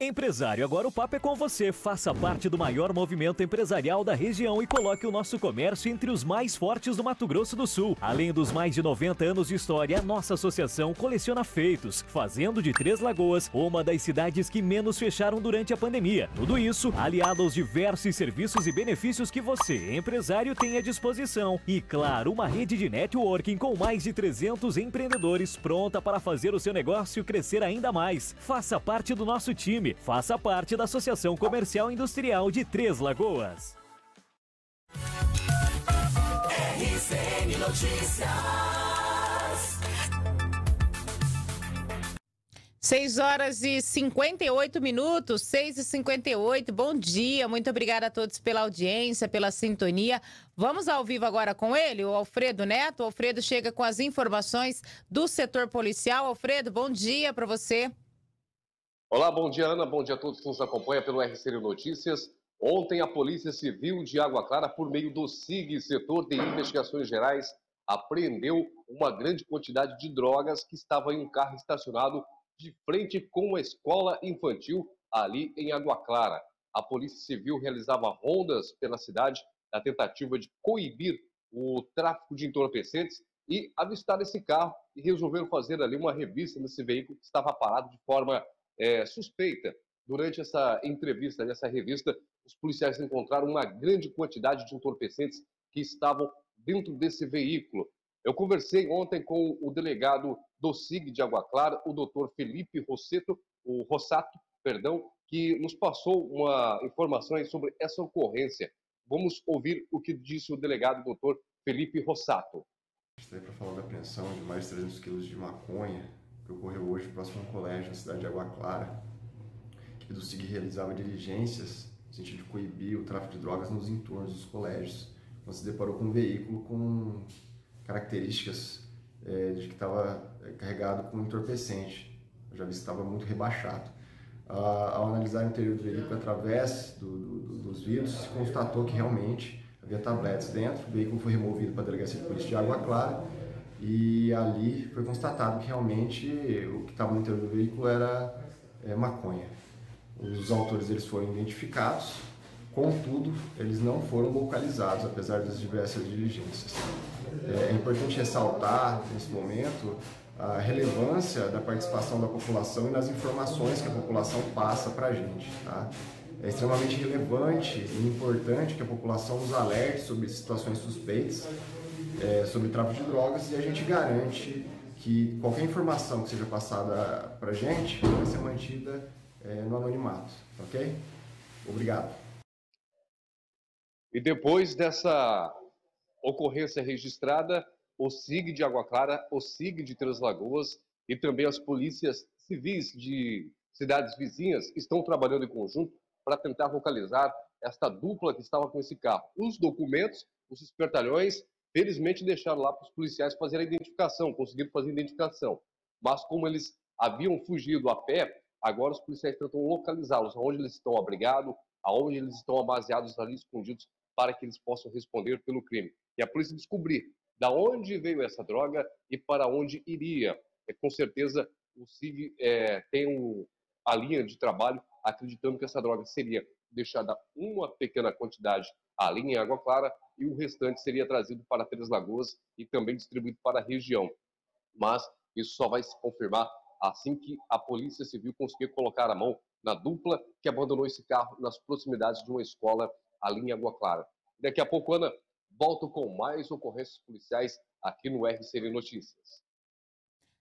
Empresário, agora o papo é com você. Faça parte do maior movimento empresarial da região e coloque o nosso comércio entre os mais fortes do Mato Grosso do Sul. Além dos mais de 90 anos de história, a nossa associação coleciona feitos, fazendo de Três Lagoas uma das cidades que menos fecharam durante a pandemia. Tudo isso aliado aos diversos serviços e benefícios que você, empresário, tem à disposição. E claro, uma rede de networking com mais de 300 empreendedores pronta para fazer o seu negócio crescer ainda mais. Faça parte do nosso time. Faça parte da Associação Comercial Industrial de Três Lagoas. RCN Notícias. 6 horas e 58 minutos, 6 e 58. Bom dia, muito obrigada a todos pela audiência, pela sintonia. Vamos ao vivo agora com ele, o Alfredo Neto. O Alfredo chega com as informações do setor policial. Alfredo, bom dia para você. Olá, bom dia, Ana. Bom dia a todos que nos acompanham pelo RCN Notícias. Ontem, a Polícia Civil de Água Clara, por meio do SIG, Setor de Investigações Gerais, apreendeu uma grande quantidade de drogas que estava em um carro estacionado de frente com a escola infantil ali em Água Clara. A Polícia Civil realizava rondas pela cidade na tentativa de coibir o tráfico de entorpecentes e avistaram esse carro e resolveram fazer ali uma revista nesse veículo que estava parado de forma é, suspeita. Durante essa entrevista nessa revista, os policiais encontraram uma grande quantidade de entorpecentes que estavam dentro desse veículo. Eu conversei ontem com o delegado do SIG de Água Clara, o doutor Felipe Rosseto, o Rossato, perdão, que nos passou uma informação sobre essa ocorrência. Vamos ouvir o que disse o delegado doutor Felipe Rossato. Estarei para falar da apreensão de mais de 300 quilos de maconha que ocorreu hoje próximo a um colégio na cidade de Água Clara. que do SIG realizava diligências no sentido de coibir o tráfico de drogas nos entornos dos colégios, quando então, se deparou com um veículo com características é, de que estava eh, carregado com entorpecente. Eu já vi que estava muito rebaixado. Ah, ao analisar o interior do veículo através do, do, dos vidros, se constatou que realmente havia tabletes dentro. O veículo foi removido para a delegacia de polícia de Água Clara e ali foi constatado que realmente o que estava no interior do veículo era é, maconha. Os autores eles foram identificados, contudo, eles não foram localizados, apesar das diversas diligências. É, é importante ressaltar, nesse momento, a relevância da participação da população e nas informações que a população passa para a gente. Tá? É extremamente relevante e importante que a população nos alerte sobre situações suspeitas é, sobre tráfico de drogas e a gente garante que qualquer informação que seja passada para a gente vai ser mantida é, no anonimato, ok? Obrigado. E depois dessa ocorrência registrada, o SIG de Água Clara, o SIG de Três Lagoas e também as polícias civis de cidades vizinhas estão trabalhando em conjunto para tentar localizar esta dupla que estava com esse carro. Os documentos, os espertalhões Felizmente deixaram lá para os policiais fazerem a identificação, conseguiram fazer a identificação. Mas como eles haviam fugido a pé, agora os policiais tentam localizá-los, aonde eles estão abrigados, aonde eles estão baseados ali escondidos, para que eles possam responder pelo crime. E a polícia descobrir da onde veio essa droga e para onde iria. É, com certeza o SIG é, tem um, a linha de trabalho acreditando que essa droga seria deixada uma pequena quantidade ali em Água Clara e o restante seria trazido para Três Lagoas e também distribuído para a região. Mas isso só vai se confirmar assim que a Polícia Civil conseguir colocar a mão na dupla que abandonou esse carro nas proximidades de uma escola ali em Água Clara. Daqui a pouco, Ana, volto com mais ocorrências policiais aqui no RCN Notícias.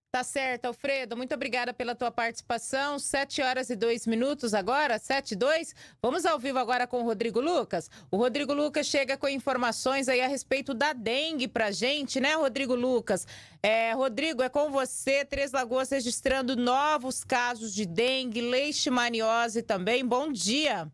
Tá certo, Alfredo. Muito obrigada pela tua participação. Sete horas e dois minutos agora, sete e dois. Vamos ao vivo agora com o Rodrigo Lucas. O Rodrigo Lucas chega com informações aí a respeito da dengue pra gente, né, Rodrigo Lucas? É, Rodrigo, é com você. Três Lagoas registrando novos casos de dengue, leishmaniose também. Bom dia.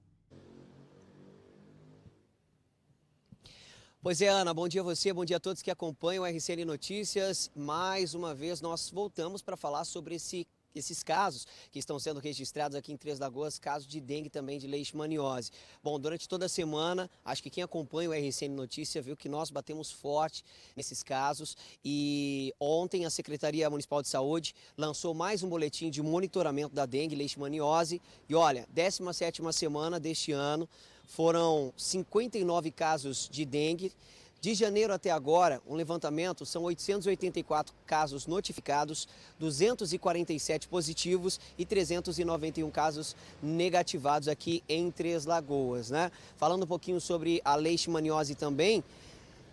Pois é, Ana, bom dia a você, bom dia a todos que acompanham o RCN Notícias. Mais uma vez nós voltamos para falar sobre esse esses casos que estão sendo registrados aqui em Três Lagoas, casos de dengue também de leishmaniose. Bom, durante toda a semana, acho que quem acompanha o RCM Notícia viu que nós batemos forte nesses casos e ontem a Secretaria Municipal de Saúde lançou mais um boletim de monitoramento da dengue leishmaniose e olha, 17ª semana deste ano foram 59 casos de dengue de janeiro até agora, um levantamento, são 884 casos notificados, 247 positivos e 391 casos negativados aqui em Três Lagoas. Né? Falando um pouquinho sobre a leishmaniose também,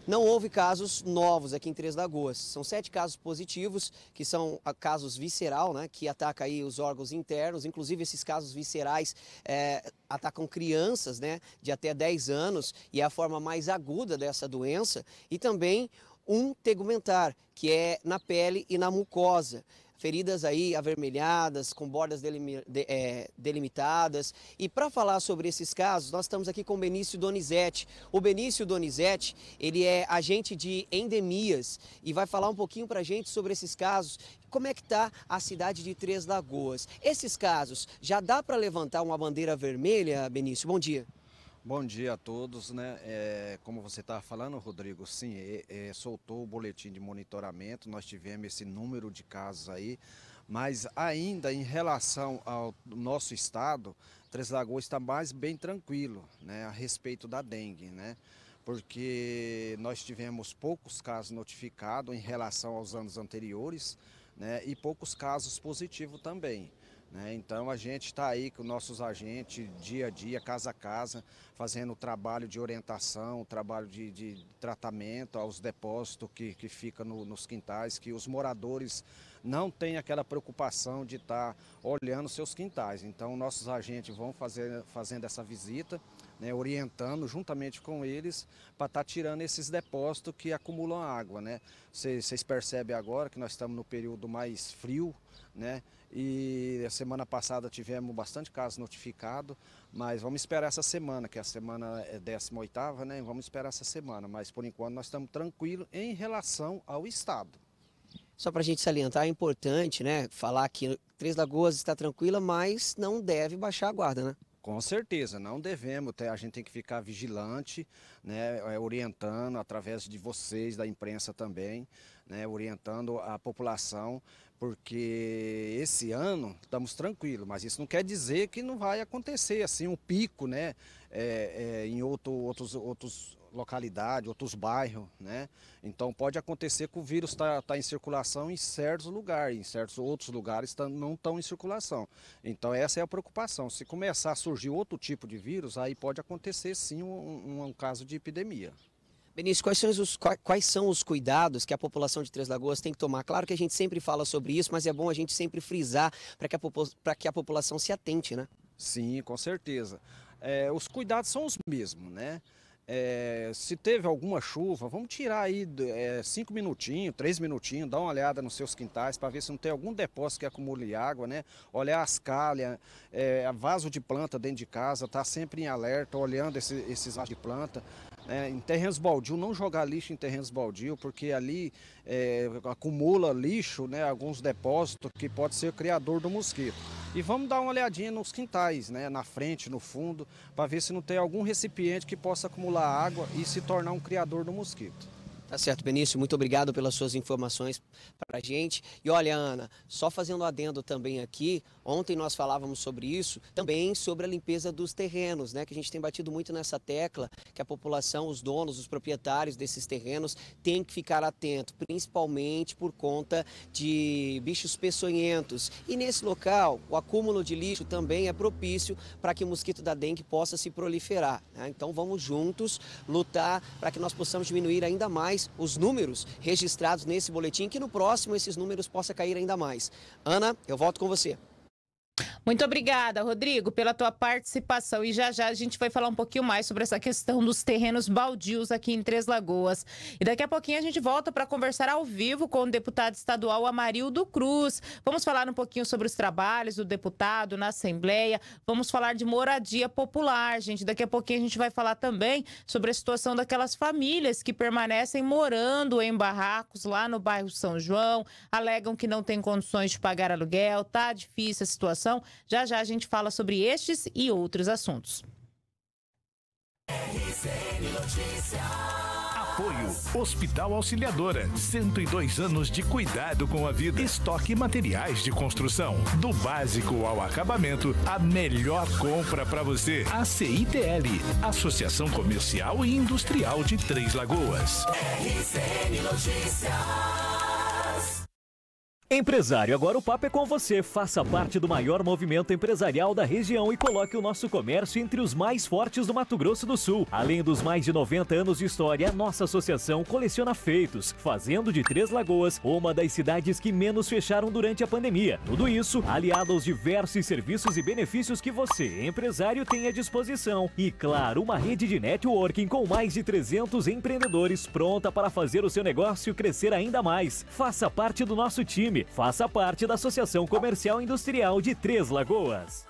não houve casos novos aqui em Três Lagoas. São sete casos positivos, que são ah, casos visceral, né, que ataca aí os órgãos internos. Inclusive, esses casos viscerais é, atacam crianças né, de até 10 anos e é a forma mais aguda dessa doença. E também um tegumentar, que é na pele e na mucosa feridas aí avermelhadas, com bordas delimi de, é, delimitadas. E para falar sobre esses casos, nós estamos aqui com o Benício Donizete. O Benício Donizete, ele é agente de endemias e vai falar um pouquinho para a gente sobre esses casos. Como é que está a cidade de Três Lagoas? Esses casos, já dá para levantar uma bandeira vermelha, Benício? Bom dia. Bom dia a todos, né? É, como você estava tá falando, Rodrigo, sim, é, é, soltou o boletim de monitoramento, nós tivemos esse número de casos aí, mas ainda em relação ao nosso estado, Três Lagoas está mais bem tranquilo, né? A respeito da dengue, né? Porque nós tivemos poucos casos notificados em relação aos anos anteriores, né? E poucos casos positivos também. Né? Então a gente está aí com nossos agentes dia a dia, casa a casa, fazendo trabalho de orientação, trabalho de, de tratamento aos depósitos que, que fica no, nos quintais, que os moradores não têm aquela preocupação de estar tá olhando seus quintais. Então nossos agentes vão fazer, fazendo essa visita, né, orientando juntamente com eles para estar tá tirando esses depósitos que acumulam água. Vocês né? percebem agora que nós estamos no período mais frio, né? e a semana passada tivemos bastante casos notificados, mas vamos esperar essa semana, que a semana é 18ª, né? Vamos esperar essa semana, mas por enquanto nós estamos tranquilos em relação ao Estado. Só para a gente salientar, é importante né, falar que Três Lagoas está tranquila, mas não deve baixar a guarda, né? Com certeza, não devemos, tá? a gente tem que ficar vigilante, né, é, orientando através de vocês, da imprensa também, né, orientando a população porque esse ano estamos tranquilos, mas isso não quer dizer que não vai acontecer assim um pico, né, é, é, em outro, outros outros localidade, outros bairros, né? Então pode acontecer que o vírus está tá em circulação em certos lugares, em certos outros lugares tá, não estão em circulação. Então essa é a preocupação. Se começar a surgir outro tipo de vírus, aí pode acontecer sim um, um, um caso de epidemia. Benício, quais são, os, quais são os cuidados que a população de Três Lagoas tem que tomar? Claro que a gente sempre fala sobre isso, mas é bom a gente sempre frisar para que, que, a população se atente, né? Sim, com certeza. É, os cuidados são os mesmos, né? É, se teve alguma chuva, vamos tirar aí é, cinco minutinhos, três minutinhos, dar uma olhada nos seus quintais para ver se não tem algum depósito que acumule água, né? Olhar as calhas, é, vaso de planta dentro de casa, tá sempre em alerta, olhando esse, esses vasos de planta. É, em terrenos baldios, não jogar lixo em terrenos baldios, porque ali é, acumula lixo, né, alguns depósitos que pode ser criador do mosquito. E vamos dar uma olhadinha nos quintais, né, na frente, no fundo, para ver se não tem algum recipiente que possa acumular água e se tornar um criador do mosquito. Tá certo, Benício. Muito obrigado pelas suas informações para a gente. E olha, Ana, só fazendo um adendo também aqui, ontem nós falávamos sobre isso, também sobre a limpeza dos terrenos, né? Que a gente tem batido muito nessa tecla, que a população, os donos, os proprietários desses terrenos têm que ficar atento, principalmente por conta de bichos peçonhentos. E nesse local, o acúmulo de lixo também é propício para que o mosquito da dengue possa se proliferar. Né? Então vamos juntos lutar para que nós possamos diminuir ainda mais mais os números registrados nesse boletim, que no próximo esses números possa cair ainda mais. Ana, eu volto com você. Muito obrigada, Rodrigo, pela tua participação. E já já a gente vai falar um pouquinho mais sobre essa questão dos terrenos baldios aqui em Três Lagoas. E daqui a pouquinho a gente volta para conversar ao vivo com o deputado estadual Amarildo Cruz. Vamos falar um pouquinho sobre os trabalhos do deputado na Assembleia. Vamos falar de moradia popular, gente. Daqui a pouquinho a gente vai falar também sobre a situação daquelas famílias que permanecem morando em barracos lá no bairro São João, alegam que não têm condições de pagar aluguel, tá difícil a situação. Já já a gente fala sobre estes e outros assuntos. Apoio Hospital Auxiliadora, 102 anos de cuidado com a vida. Estoque materiais de construção, do básico ao acabamento, a melhor compra para você. A CITL, Associação Comercial e Industrial de Três Lagoas. RCN Notícias. Empresário, agora o papo é com você. Faça parte do maior movimento empresarial da região e coloque o nosso comércio entre os mais fortes do Mato Grosso do Sul. Além dos mais de 90 anos de história, a nossa associação coleciona feitos, fazendo de Três Lagoas uma das cidades que menos fecharam durante a pandemia. Tudo isso aliado aos diversos serviços e benefícios que você, empresário, tem à disposição. E claro, uma rede de networking com mais de 300 empreendedores pronta para fazer o seu negócio crescer ainda mais. Faça parte do nosso time. Faça parte da Associação Comercial Industrial de Três Lagoas.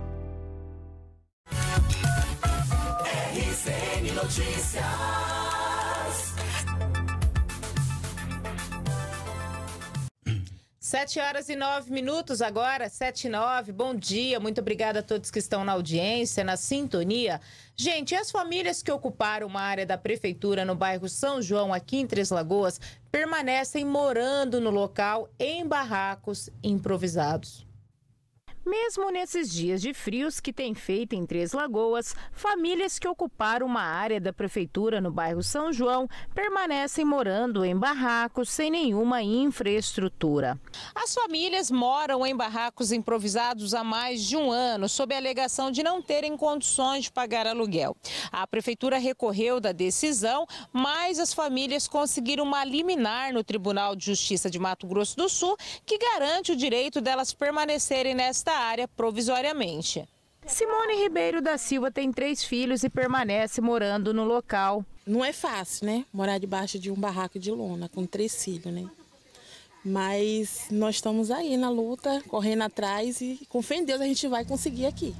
Sete horas e nove minutos agora, sete e nove. Bom dia, muito obrigada a todos que estão na audiência, na sintonia. Gente, as famílias que ocuparam uma área da prefeitura no bairro São João, aqui em Três Lagoas, permanecem morando no local em barracos improvisados. Mesmo nesses dias de frios que tem feito em Três Lagoas, famílias que ocuparam uma área da prefeitura no bairro São João permanecem morando em barracos sem nenhuma infraestrutura. As famílias moram em barracos improvisados há mais de um ano, sob a alegação de não terem condições de pagar aluguel. A prefeitura recorreu da decisão, mas as famílias conseguiram uma liminar no Tribunal de Justiça de Mato Grosso do Sul que garante o direito delas permanecerem nesta desta área provisoriamente. Simone Ribeiro da Silva tem três filhos e permanece morando no local. Não é fácil, né? Morar debaixo de um barraco de lona com três filhos, né? Mas nós estamos aí na luta, correndo atrás e com fé em Deus a gente vai conseguir aqui.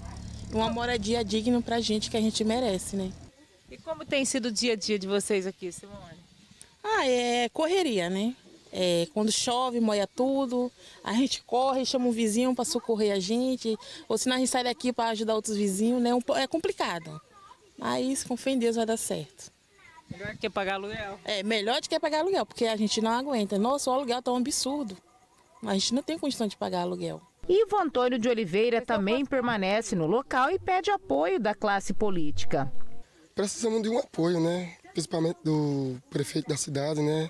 Uma moradia digna para a gente que a gente merece, né? E como tem sido o dia a dia de vocês aqui, Simone? Ah, é correria, né? É, quando chove, moia tudo, a gente corre, chama um vizinho para socorrer a gente, ou se a gente sai daqui para ajudar outros vizinhos, né? É complicado. Mas com fé em Deus vai dar certo. Melhor do que pagar aluguel. É, melhor do que pagar aluguel, porque a gente não aguenta. Nossa, o aluguel tá um absurdo. A gente não tem condição de pagar aluguel. Ivo Antônio de Oliveira também permanece no local e pede apoio da classe política. Precisamos de um apoio, né? Principalmente do prefeito da cidade, né?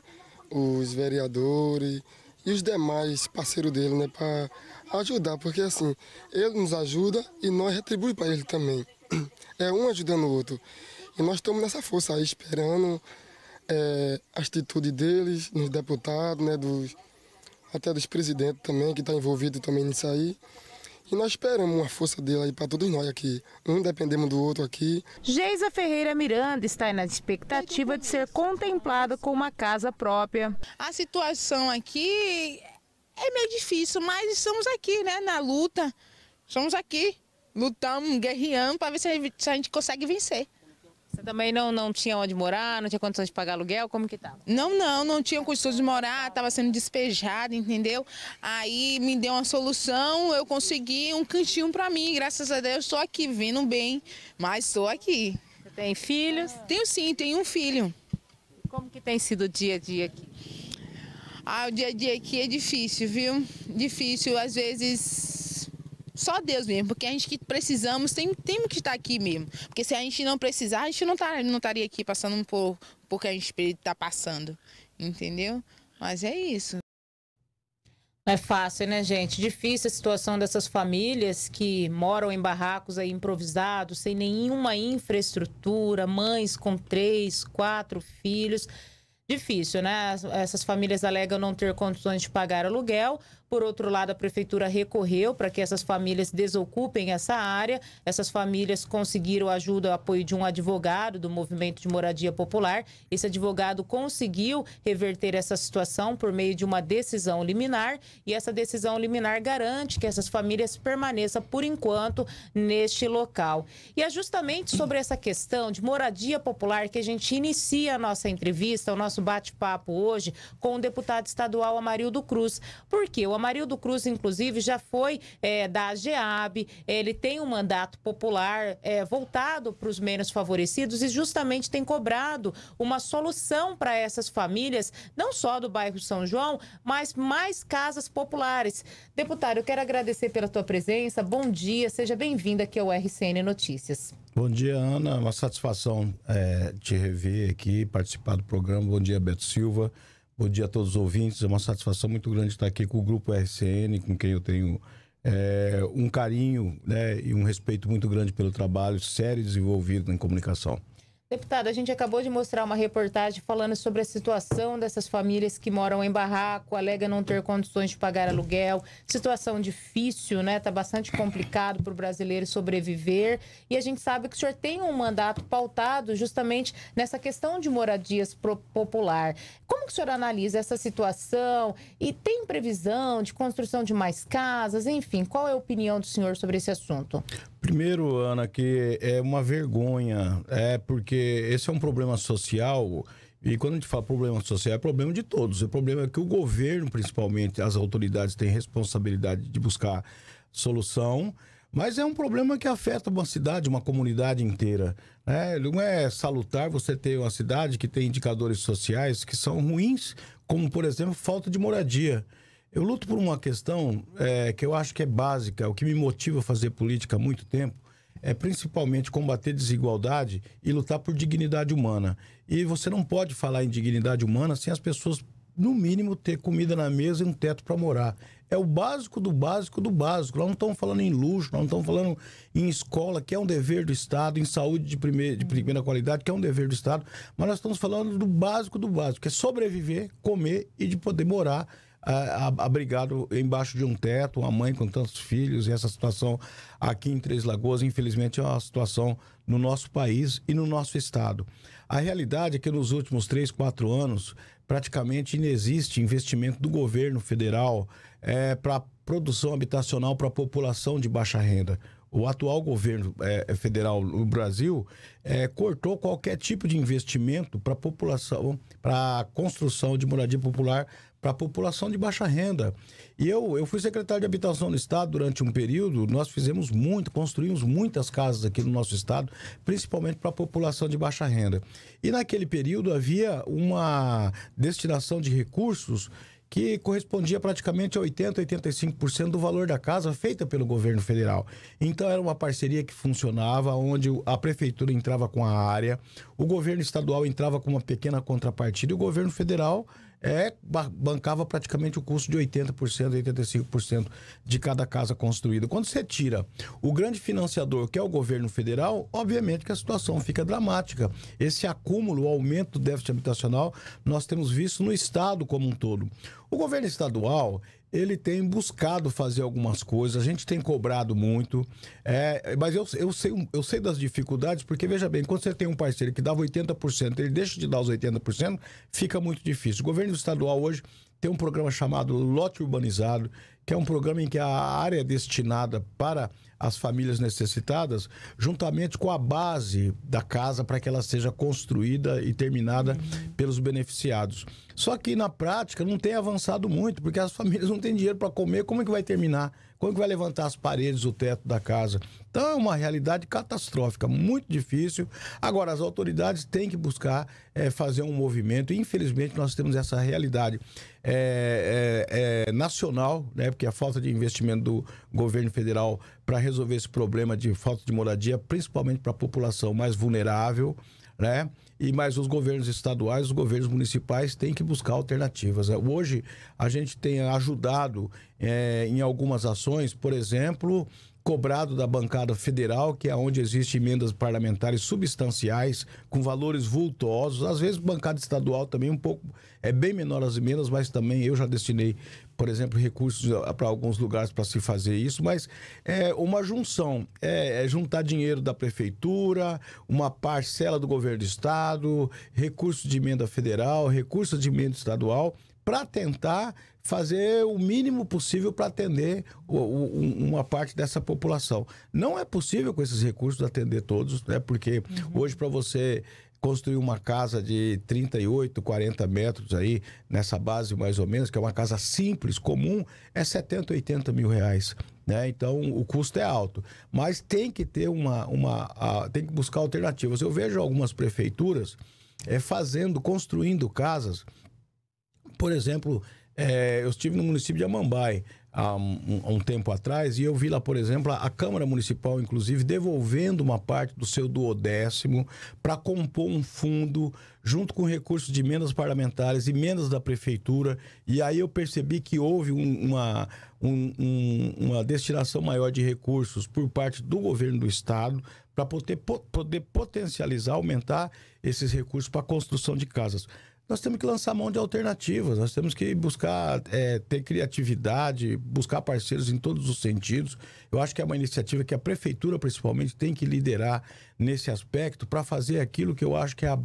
os vereadores e os demais parceiros dele, né, para ajudar, porque assim, ele nos ajuda e nós retribuímos para ele também. É um ajudando o outro. E nós estamos nessa força aí, esperando é, a atitude deles, dos deputados, né, dos, até dos presidentes também, que está envolvido também nisso aí. E nós esperamos uma força dele aí para todos nós aqui. Um dependemos do outro aqui. Geisa Ferreira Miranda está na expectativa de ser contemplada com uma casa própria. A situação aqui é meio difícil, mas estamos aqui, né, na luta. Estamos aqui, lutamos, guerreamos para ver se a gente consegue vencer. Você também não, não tinha onde morar, não tinha condições de pagar aluguel? Como que estava? Não, não, não tinha condições de morar, estava sendo despejada, entendeu? Aí me deu uma solução, eu consegui um cantinho para mim, graças a Deus estou aqui, vindo bem, mas estou aqui. Você tem filhos? Tenho sim, tenho um filho. como que tem sido o dia a dia aqui? Ah, o dia a dia aqui é difícil, viu? Difícil, às vezes só Deus mesmo, porque a gente que precisamos, tem, tem que estar aqui mesmo. Porque se a gente não precisar, a gente não, tá, não estaria aqui passando por, por que a gente está passando. Entendeu? Mas é isso. Não é fácil, né, gente? Difícil a situação dessas famílias que moram em barracos aí improvisados, sem nenhuma infraestrutura, mães com três, quatro filhos. Difícil, né? Essas famílias alegam não ter condições de pagar aluguel, por outro lado, a prefeitura recorreu para que essas famílias desocupem essa área. Essas famílias conseguiram ajuda e apoio de um advogado do Movimento de Moradia Popular. Esse advogado conseguiu reverter essa situação por meio de uma decisão liminar e essa decisão liminar garante que essas famílias permaneçam por enquanto neste local. E é justamente sobre essa questão de moradia popular que a gente inicia a nossa entrevista, o nosso bate-papo hoje com o deputado estadual Amarildo Cruz. Porque o Amarildo Cruz, inclusive, já foi é, da AGEAB, ele tem um mandato popular é, voltado para os menos favorecidos e justamente tem cobrado uma solução para essas famílias, não só do bairro São João, mas mais casas populares. Deputado, eu quero agradecer pela tua presença, bom dia, seja bem-vindo aqui ao RCN Notícias. Bom dia, Ana, uma satisfação é, te rever aqui, participar do programa. Bom dia, Beto Silva. Bom dia a todos os ouvintes. É uma satisfação muito grande estar aqui com o Grupo RCN, com quem eu tenho é, um carinho né, e um respeito muito grande pelo trabalho sério desenvolvido em comunicação. Deputada, a gente acabou de mostrar uma reportagem falando sobre a situação dessas famílias que moram em barraco, alega não ter condições de pagar aluguel, situação difícil, né? Está bastante complicado para o brasileiro sobreviver. E a gente sabe que o senhor tem um mandato pautado justamente nessa questão de moradias popular. Como que o senhor analisa essa situação? E tem previsão de construção de mais casas? Enfim, qual é a opinião do senhor sobre esse assunto? Primeiro, Ana, que é uma vergonha, é porque esse é um problema social e quando a gente fala problema social, é problema de todos. O problema é que o governo, principalmente, as autoridades têm responsabilidade de buscar solução, mas é um problema que afeta uma cidade, uma comunidade inteira. Né? Não é salutar você ter uma cidade que tem indicadores sociais que são ruins, como, por exemplo, falta de moradia. Eu luto por uma questão é, que eu acho que é básica, o que me motiva a fazer política há muito tempo, é principalmente combater desigualdade e lutar por dignidade humana. E você não pode falar em dignidade humana sem as pessoas, no mínimo, ter comida na mesa e um teto para morar. É o básico do básico do básico. Nós não estamos falando em luxo, nós não estamos falando em escola, que é um dever do Estado, em saúde de, primeir, de primeira qualidade, que é um dever do Estado, mas nós estamos falando do básico do básico, que é sobreviver, comer e de poder morar abrigado embaixo de um teto, uma mãe com tantos filhos, e essa situação aqui em Três Lagoas, infelizmente, é uma situação no nosso país e no nosso estado. A realidade é que nos últimos três, quatro anos, praticamente inexiste investimento do governo federal é, para produção habitacional para a população de baixa renda o atual governo é, é, federal no Brasil é, cortou qualquer tipo de investimento para a população, para a construção de moradia popular para a população de baixa renda. E eu, eu fui secretário de habitação no Estado durante um período, nós fizemos muito, construímos muitas casas aqui no nosso Estado, principalmente para a população de baixa renda. E naquele período havia uma destinação de recursos que correspondia praticamente a 80%, 85% do valor da casa feita pelo governo federal. Então era uma parceria que funcionava, onde a prefeitura entrava com a área, o governo estadual entrava com uma pequena contrapartida e o governo federal é, bancava praticamente o custo de 80%, 85% de cada casa construída. Quando você tira o grande financiador, que é o governo federal, obviamente que a situação fica dramática. Esse acúmulo, o aumento do déficit habitacional, nós temos visto no Estado como um todo. O governo estadual, ele tem buscado fazer algumas coisas, a gente tem cobrado muito, é, mas eu, eu, sei, eu sei das dificuldades, porque veja bem, quando você tem um parceiro que dava 80%, ele deixa de dar os 80%, fica muito difícil. O governo estadual hoje tem um programa chamado Lote Urbanizado, que é um programa em que a área é destinada para as famílias necessitadas, juntamente com a base da casa para que ela seja construída e terminada uhum. pelos beneficiados. Só que na prática não tem avançado muito, porque as famílias não têm dinheiro para comer, como é que vai terminar? Como é que vai levantar as paredes, o teto da casa? Então é uma realidade catastrófica, muito difícil. Agora, as autoridades têm que buscar é, fazer um movimento, infelizmente nós temos essa realidade. É, é, é, nacional, né? porque a falta de investimento do governo federal para resolver esse problema de falta de moradia, principalmente para a população mais vulnerável, né? E mais os governos estaduais, os governos municipais têm que buscar alternativas. Né? Hoje a gente tem ajudado é, em algumas ações, por exemplo, cobrado da bancada federal, que é onde existem emendas parlamentares substanciais, com valores vultuosos. Às vezes, bancada estadual também um pouco é bem menor as emendas, mas também eu já destinei, por exemplo, recursos para alguns lugares para se fazer isso. Mas é uma junção, é, é juntar dinheiro da prefeitura, uma parcela do governo do estado, recursos de emenda federal, recursos de emenda estadual para tentar fazer o mínimo possível para atender o, o, uma parte dessa população. Não é possível com esses recursos atender todos, né? Porque uhum. hoje para você construir uma casa de 38, 40 metros aí, nessa base mais ou menos, que é uma casa simples, comum, é 70, 80 mil reais. Né? Então o custo é alto. Mas tem que ter uma. uma a, tem que buscar alternativas. Eu vejo algumas prefeituras é, fazendo, construindo casas por exemplo, é, eu estive no município de Amambai há um, um, tempo atrás e eu vi lá, por exemplo, a Câmara Municipal, inclusive, devolvendo uma parte do seu duodécimo para compor um fundo junto com recursos de emendas parlamentares, emendas da Prefeitura. E aí eu percebi que houve um, uma, um, uma destinação maior de recursos por parte do governo do Estado para poder, poder potencializar, aumentar esses recursos para a construção de casas nós temos que lançar mão de alternativas, nós temos que buscar é, ter criatividade, buscar parceiros em todos os sentidos. Eu acho que é uma iniciativa que a prefeitura, principalmente, tem que liderar nesse aspecto para fazer aquilo que eu acho que é a,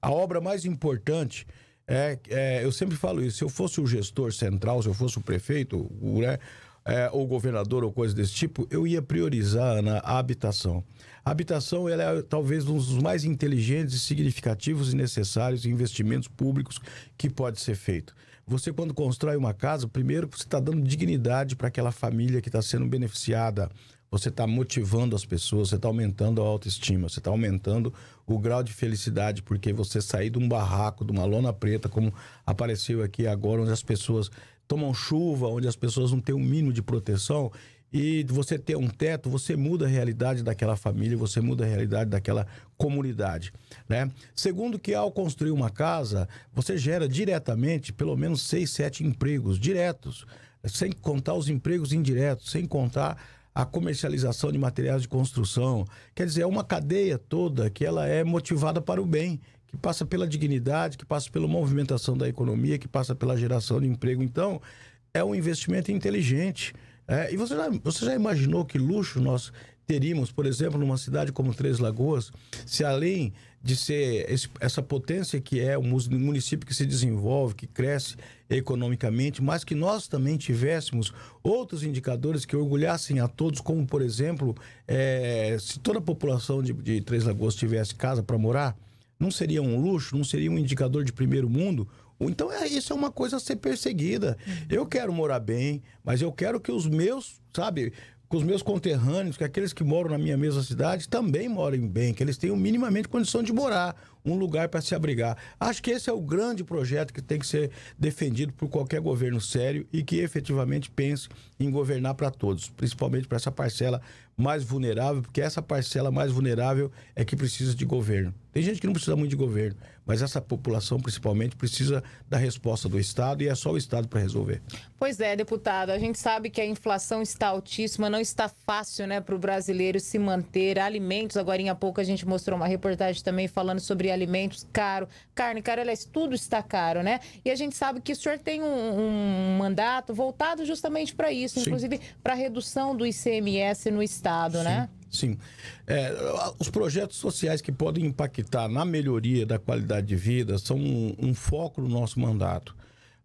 a obra mais importante. É, é, eu sempre falo isso: se eu fosse o gestor central, se eu fosse o prefeito, o, né, é, ou governador ou coisa desse tipo, eu ia priorizar na a habitação. A habitação ela é talvez um dos mais inteligentes, significativos e necessários investimentos públicos que pode ser feito. Você, quando constrói uma casa, primeiro você está dando dignidade para aquela família que está sendo beneficiada. Você está motivando as pessoas, você está aumentando a autoestima, você está aumentando o grau de felicidade, porque você sair de um barraco, de uma lona preta, como apareceu aqui agora, onde as pessoas tomam chuva, onde as pessoas não têm o um mínimo de proteção, e você ter um teto, você muda a realidade daquela família, você muda a realidade daquela comunidade, né? Segundo que ao construir uma casa, você gera diretamente pelo menos seis, sete empregos diretos, sem contar os empregos indiretos, sem contar a comercialização de materiais de construção. Quer dizer, é uma cadeia toda que ela é motivada para o bem, que passa pela dignidade, que passa pela movimentação da economia, que passa pela geração de emprego. Então, é um investimento inteligente é, e você já, você já imaginou que luxo nós teríamos, por exemplo, numa cidade como Três Lagoas, se além de ser esse, essa potência que é um município que se desenvolve, que cresce economicamente, mas que nós também tivéssemos outros indicadores que orgulhassem a todos, como, por exemplo, é, se toda a população de, de Três Lagoas tivesse casa para morar, não seria um luxo, não seria um indicador de primeiro mundo então é isso é uma coisa a ser perseguida. Uhum. Eu quero morar bem, mas eu quero que os meus, sabe, que os meus conterrâneos, que aqueles que moram na minha mesma cidade também morem bem, que eles tenham minimamente condição de morar, um lugar para se abrigar. Acho que esse é o grande projeto que tem que ser defendido por qualquer governo sério e que efetivamente pense em governar para todos, principalmente para essa parcela mais vulnerável, porque essa parcela mais vulnerável é que precisa de governo. Tem gente que não precisa muito de governo, mas essa população principalmente precisa da resposta do Estado e é só o Estado para resolver. Pois é, deputado, a gente sabe que a inflação está altíssima, não está fácil né, para o brasileiro se manter. Alimentos, agora em pouco a gente mostrou uma reportagem também falando sobre alimentos caro, carne cara, aliás, tudo está caro, né? E a gente sabe que o senhor tem um, um mandato voltado justamente para isso, Sim. inclusive para a redução do ICMS no Estado. Estado, né? sim, né? Sim. É, os projetos sociais que podem impactar na melhoria da qualidade de vida são um, um foco no nosso mandato.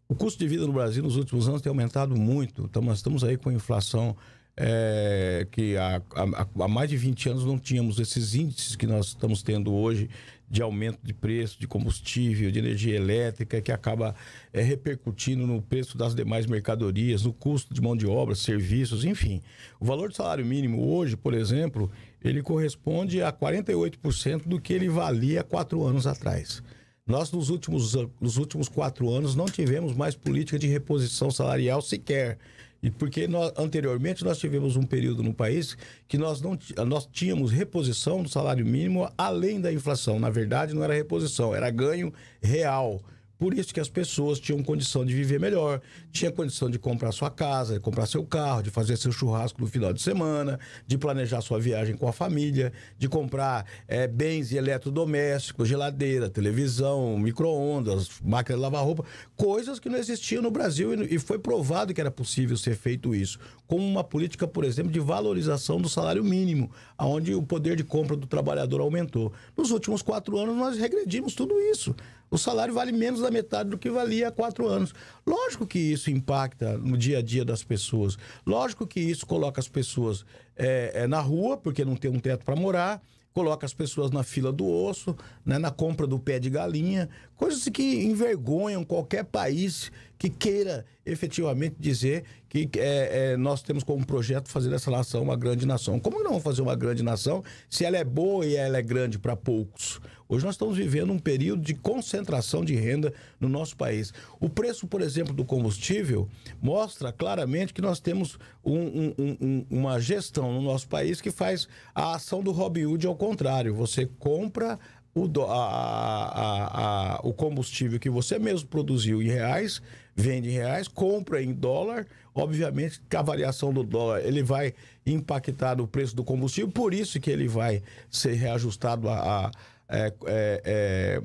O custo de vida no Brasil nos últimos anos tem aumentado muito. Então, nós estamos aí com a inflação é, que há, há, há, mais de 20 anos não tínhamos esses índices que nós estamos tendo hoje de aumento de preço de combustível, de energia elétrica, que acaba é, repercutindo no preço das demais mercadorias, no custo de mão de obra, serviços, enfim. O valor do salário mínimo hoje, por exemplo, ele corresponde a 48% do que ele valia quatro anos atrás. Nós, nos últimos, nos últimos quatro anos, não tivemos mais política de reposição salarial sequer. E porque nós, anteriormente nós tivemos um período no país que nós não nós tínhamos reposição do salário mínimo além da inflação. Na verdade, não era reposição, era ganho real. Por isso que as pessoas tinham condição de viver melhor, tinha condição de comprar sua casa, de comprar seu carro, de fazer seu churrasco no final de semana, de planejar sua viagem com a família, de comprar é, bens eletrodomésticos, geladeira, televisão, micro-ondas, máquina de lavar roupa, coisas que não existiam no Brasil e foi provado que era possível ser feito isso, como uma política, por exemplo, de valorização do salário mínimo, onde o poder de compra do trabalhador aumentou. Nos últimos quatro anos nós regredimos tudo isso o salário vale menos da metade do que valia há quatro anos. Lógico que isso impacta no dia a dia das pessoas. Lógico que isso coloca as pessoas é, é, na rua, porque não tem um teto para morar, coloca as pessoas na fila do osso, né, na compra do pé de galinha, coisas que envergonham qualquer país que queira efetivamente dizer que é, é, nós temos como projeto fazer dessa nação uma grande nação. Como não fazer uma grande nação se ela é boa e ela é grande para poucos? Hoje nós estamos vivendo um período de concentração de renda no nosso país. O preço, por exemplo, do combustível mostra claramente que nós temos um, um, um, uma gestão no nosso país que faz a ação do Robin Hood ao contrário. Você compra o, a, a, a, o, combustível que você mesmo produziu em reais, vende em reais, compra em dólar. Obviamente que a variação do dólar ele vai impactar no preço do combustível, por isso que ele vai ser reajustado a é, é, é,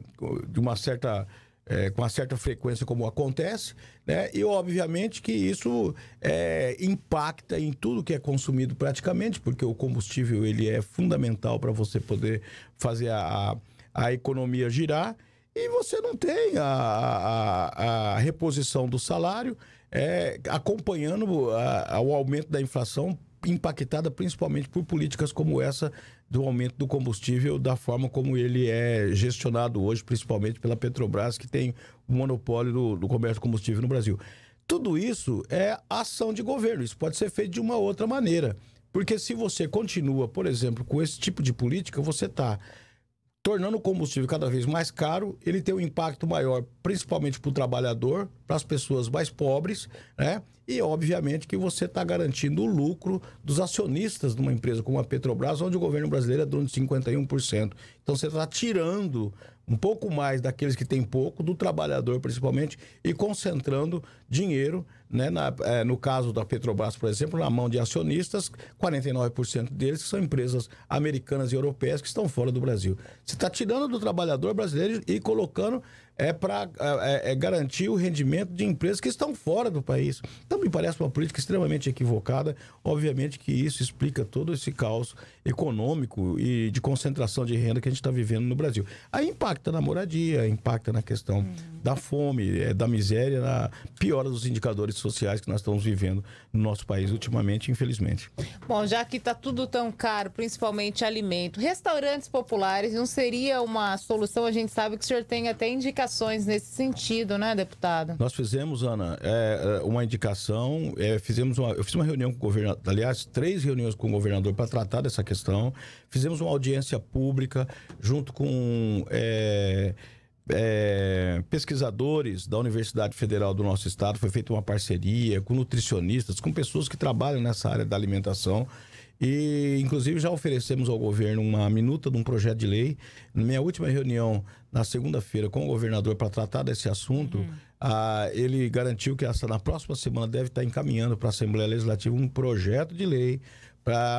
de uma certa. É, com uma certa frequência como acontece, né? E obviamente que isso é, impacta em tudo que é consumido praticamente, porque o combustível ele é fundamental para você poder fazer a, a economia girar e você não tem a, a, a reposição do salário é, acompanhando a, o aumento da inflação impactada principalmente por políticas como essa do aumento do combustível, da forma como ele é gestionado hoje, principalmente pela Petrobras, que tem o monopólio do, do comércio de combustível no Brasil. Tudo isso é ação de governo, isso pode ser feito de uma outra maneira. Porque se você continua, por exemplo, com esse tipo de política, você está tornando o combustível cada vez mais caro, ele tem um impacto maior, principalmente para o trabalhador, para as pessoas mais pobres, né? E, obviamente, que você está garantindo o lucro dos acionistas de uma empresa como a Petrobras, onde o governo brasileiro é dono de 51%. Então, você está tirando um pouco mais daqueles que têm pouco, do trabalhador principalmente, e concentrando dinheiro, né, na, é, no caso da Petrobras, por exemplo, na mão de acionistas, 49% deles são empresas americanas e europeias que estão fora do Brasil. Você está tirando do trabalhador brasileiro e colocando é para é, é, é garantir o rendimento de empresas que estão fora do país. Então, me parece uma política extremamente equivocada. Obviamente que isso explica todo esse caos econômico e de concentração de renda que a gente está vivendo no Brasil. Aí impacta na moradia, impacta na questão uhum. da fome, é, da miséria, na piora dos indicadores sociais que nós estamos vivendo no nosso país ultimamente, infelizmente. Bom, já que está tudo tão caro, principalmente alimento, restaurantes populares não seria uma solução? A gente sabe que o senhor tem até indicado indicações nesse sentido, né, deputado? Nós fizemos, Ana, é, é, uma indicação, é, fizemos uma, eu fiz uma reunião com o governador, aliás, três reuniões com o governador para tratar dessa questão. Fizemos uma audiência pública junto com é, é, pesquisadores da Universidade Federal do nosso estado. Foi feita uma parceria com nutricionistas, com pessoas que trabalham nessa área da alimentação. E, inclusive, já oferecemos ao governo uma minuta de um projeto de lei. Na minha última reunião, na segunda-feira, com o governador para tratar desse assunto, uhum. ah, ele garantiu que essa, na próxima semana deve estar tá encaminhando para a Assembleia Legislativa um projeto de lei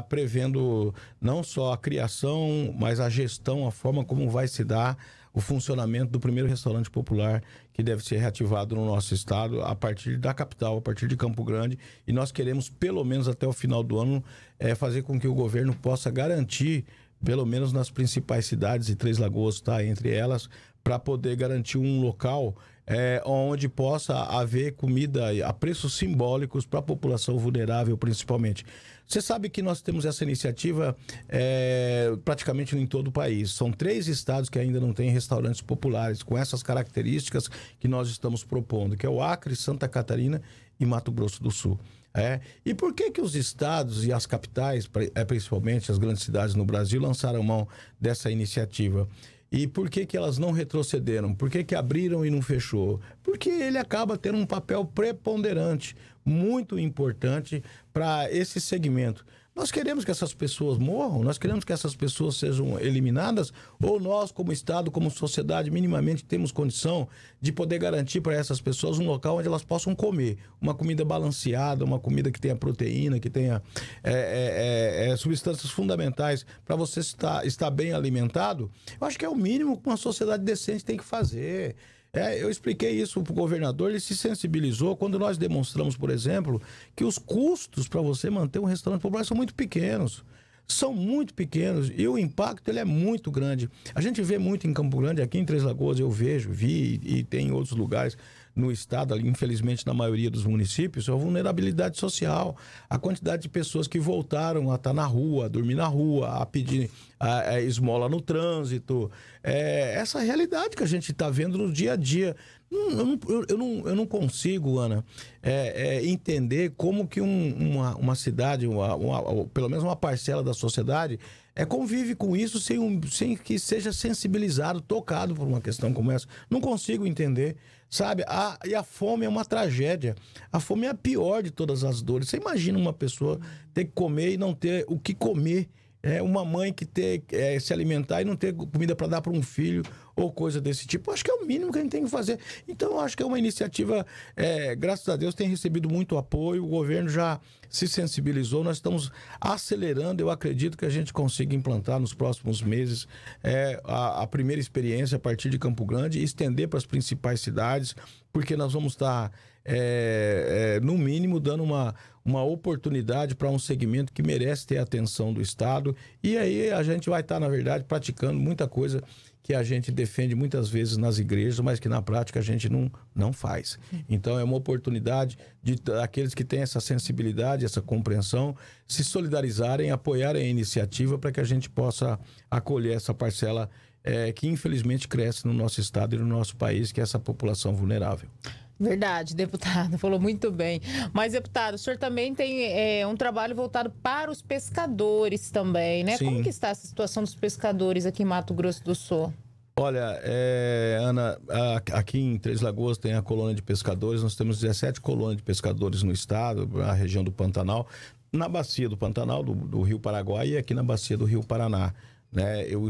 prevendo não só a criação, mas a gestão, a forma como vai se dar o funcionamento do primeiro restaurante popular que deve ser reativado no nosso estado a partir da capital, a partir de Campo Grande. E nós queremos, pelo menos até o final do ano, é, fazer com que o governo possa garantir, pelo menos nas principais cidades, e Três Lagoas está entre elas, para poder garantir um local é, onde possa haver comida a preços simbólicos para a população vulnerável, principalmente. Você sabe que nós temos essa iniciativa é, praticamente em todo o país. São três estados que ainda não têm restaurantes populares com essas características que nós estamos propondo, que é o Acre, Santa Catarina e Mato Grosso do Sul. É. E por que que os estados e as capitais, é, principalmente as grandes cidades no Brasil, lançaram mão dessa iniciativa? E por que, que elas não retrocederam? Por que, que abriram e não fechou? Porque ele acaba tendo um papel preponderante, muito importante para esse segmento. Nós queremos que essas pessoas morram, nós queremos que essas pessoas sejam eliminadas, ou nós, como Estado, como sociedade, minimamente temos condição de poder garantir para essas pessoas um local onde elas possam comer uma comida balanceada, uma comida que tenha proteína, que tenha é, é, é, é substâncias fundamentais para você estar, estar bem alimentado. Eu acho que é o mínimo que uma sociedade decente tem que fazer. É, eu expliquei isso para o governador, ele se sensibilizou quando nós demonstramos, por exemplo, que os custos para você manter um restaurante popular são muito pequenos. São muito pequenos e o impacto ele é muito grande. A gente vê muito em Campo Grande, aqui em Três Lagoas, eu vejo, vi e, e tem em outros lugares no estado, ali, infelizmente na maioria dos municípios, a vulnerabilidade social, a quantidade de pessoas que voltaram a estar na rua, a dormir na rua, a pedir a, a é, esmola no trânsito. É essa realidade que a gente está vendo no dia a dia. Hum, eu não, eu não, eu não consigo, Ana, é, é, entender como que um, uma, uma cidade, uma, uma, pelo menos uma parcela da sociedade, é, convive com isso sem, um, sem que seja sensibilizado, tocado por uma questão como essa. Não consigo entender. Sabe? A, e a fome é uma tragédia. A fome é a pior de todas as dores. Você imagina uma pessoa ter que comer e não ter o que comer é uma mãe que ter é, se alimentar e não ter comida para dar para um filho ou coisa desse tipo. acho que é o mínimo que a gente tem que fazer. Então, acho que é uma iniciativa, é, graças a Deus, tem recebido muito apoio. O governo já se sensibilizou. Nós estamos acelerando. Eu acredito que a gente consiga implantar nos próximos meses é, a, a, primeira experiência a partir de Campo Grande e estender para as principais cidades, porque nós vamos estar. Tá é, é, no mínimo, dando uma, uma oportunidade para um segmento que merece ter a atenção do Estado. E aí a gente vai estar, tá, na verdade, praticando muita coisa que a gente defende muitas vezes nas igrejas, mas que na prática a gente não, não faz. Então é uma oportunidade de aqueles que têm essa sensibilidade, essa compreensão, se solidarizarem, apoiarem a iniciativa para que a gente possa acolher essa parcela é, que infelizmente cresce no nosso estado e no nosso país, que é essa população vulnerável. Verdade, [laughs] deputado, falou muito bem. Mas, deputado, o senhor também tem é, um trabalho voltado para os pescadores também, né? Sim. Como que está essa situação dos pescadores aqui em Mato Grosso do Sul? Olha, é, Ana, aqui em Três Lagoas tem a colônia de pescadores, nós temos 17 colônias de pescadores no estado, na região do Pantanal, na bacia do Pantanal, do, do Rio Paraguai e aqui na bacia do Rio Paraná. Né? Eu,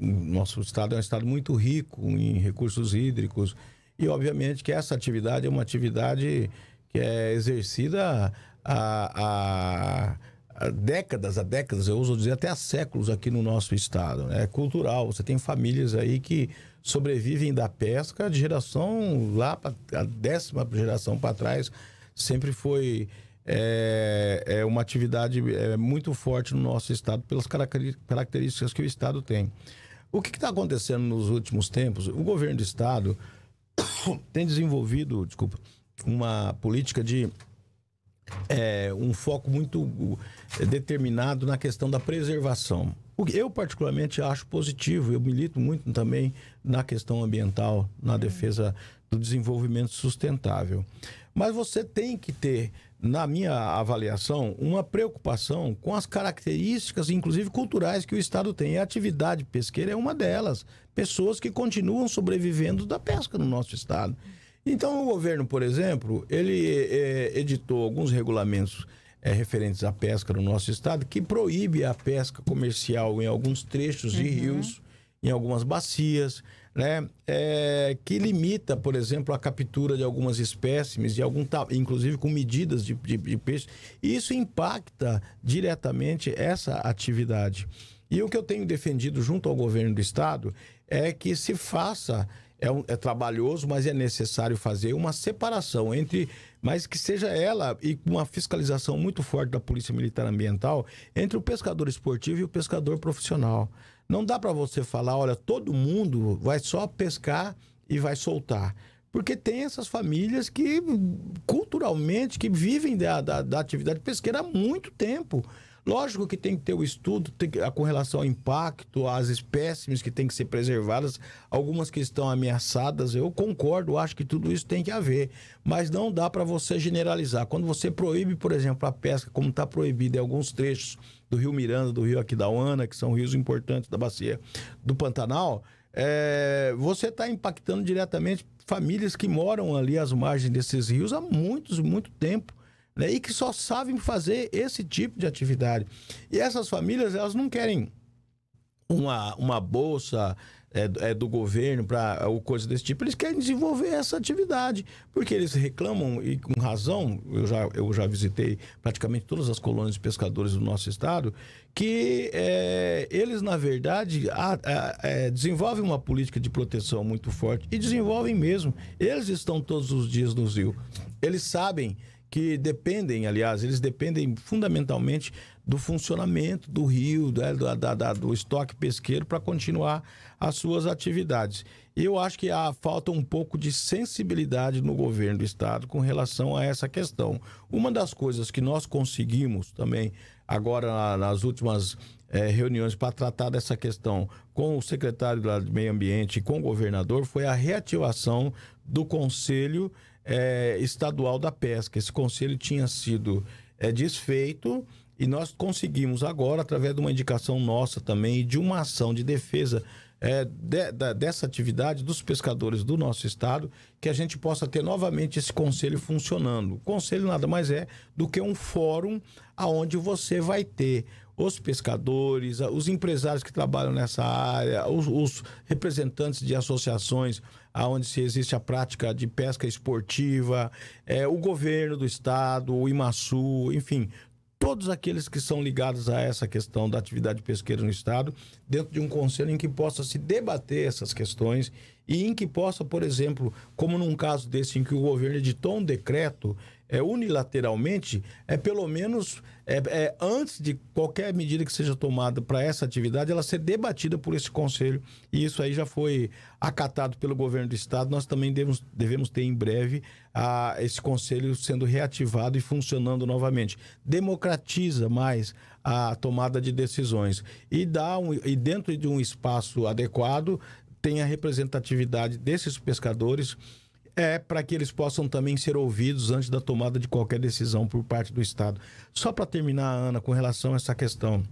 nosso estado é um estado muito rico em recursos hídricos, e, obviamente, que essa atividade é uma atividade que é exercida há, há, há décadas, há décadas, eu uso dizer até há séculos aqui no nosso estado. Né? É cultural, você tem famílias aí que sobrevivem da pesca de geração lá, pra, a décima geração para trás, sempre foi é, é, uma atividade é, muito forte no nosso estado pelas características que o estado tem. O que está acontecendo nos últimos tempos? O governo do estado [coughs] tem desenvolvido, desculpa, uma política de é, um foco muito é, determinado na questão da preservação. eu particularmente acho positivo, eu milito muito também na questão ambiental, na defesa do desenvolvimento sustentável. Mas você tem que ter na minha avaliação, uma preocupação com as características, inclusive culturais, que o Estado tem. E a atividade pesqueira é uma delas. Pessoas que continuam sobrevivendo da pesca no nosso Estado. Então, o governo, por exemplo, ele é, editou alguns regulamentos é, referentes à pesca no nosso Estado que proíbe a pesca comercial em alguns trechos de uhum. rios, em algumas bacias né, é, que limita, por exemplo, a captura de algumas espécimes, de algum, inclusive com medidas de, de, de peixe. Isso impacta diretamente essa atividade. E o que eu tenho defendido junto ao governo do estado é que se faça é, um, é, trabalhoso, mas é necessário fazer uma separação entre, mas que seja ela e uma fiscalização muito forte da Polícia Militar Ambiental entre o pescador esportivo e o pescador profissional. Não dá para você falar, olha, todo mundo vai só pescar e vai soltar. Porque tem essas famílias que, culturalmente, que vivem da, da, da atividade pesqueira há muito tempo. Lógico que tem que ter o estudo tem, que, com relação ao impacto, às espécimes que têm que ser preservadas, algumas que estão ameaçadas. Eu concordo, acho que tudo isso tem que haver. Mas não dá para você generalizar. Quando você proíbe, por exemplo, a pesca, como está proibida em alguns trechos do Rio Miranda, do Rio Aquidauana, que são rios importantes da bacia do Pantanal, é, você está impactando diretamente famílias que moram ali às margens desses rios há muitos, muito tempo. Né? E que só sabem fazer esse tipo de atividade. E essas famílias, elas não querem uma, uma bolsa é, é do governo para o coisa desse tipo, eles querem desenvolver essa atividade. Porque eles reclamam, e com razão, eu já, eu já visitei praticamente todas as colônias de pescadores do nosso estado, que é, eles, na verdade, a, a, é, desenvolvem uma política de proteção muito forte e desenvolvem mesmo. Eles estão todos os dias no rio Eles sabem que dependem, aliás, eles dependem fundamentalmente do funcionamento do rio, da, da, da do estoque pesqueiro para continuar as suas atividades. Eu acho que há falta um pouco de sensibilidade no governo do estado com relação a essa questão. Uma das coisas que nós conseguimos também agora nas últimas é, reuniões para tratar dessa questão com o secretário do Meio Ambiente e com o governador foi a reativação do Conselho é, Estadual da Pesca. Esse conselho tinha sido é, desfeito e nós conseguimos agora, através de uma indicação nossa também e de uma ação de defesa é, de, da, dessa atividade dos pescadores do nosso estado, que a gente possa ter novamente esse conselho funcionando. O conselho nada mais é do que um fórum aonde você vai ter os pescadores, os empresários que trabalham nessa área, os, os representantes de associações aonde se existe a prática de pesca esportiva, é, o governo do estado, o IMASU, enfim, todos aqueles que são ligados a essa questão da atividade pesqueira no Estado, dentro de um conselho em que possa se debater essas questões e em que possa, por exemplo, como num caso desse em que o governo editou um decreto é, unilateralmente, é pelo menos é, é, antes de qualquer medida que seja tomada para essa atividade, ela ser debatida por esse conselho. E isso aí já foi acatado pelo governo do estado. Nós também devemos, devemos ter em breve a, esse conselho sendo reativado e funcionando novamente. Democratiza mais a tomada de decisões e dá um, e dentro de um espaço adequado tem a representatividade desses pescadores é, para que eles possam também ser ouvidos antes da tomada de qualquer decisão por parte do Estado. Só para terminar, Ana, com relação a essa questão.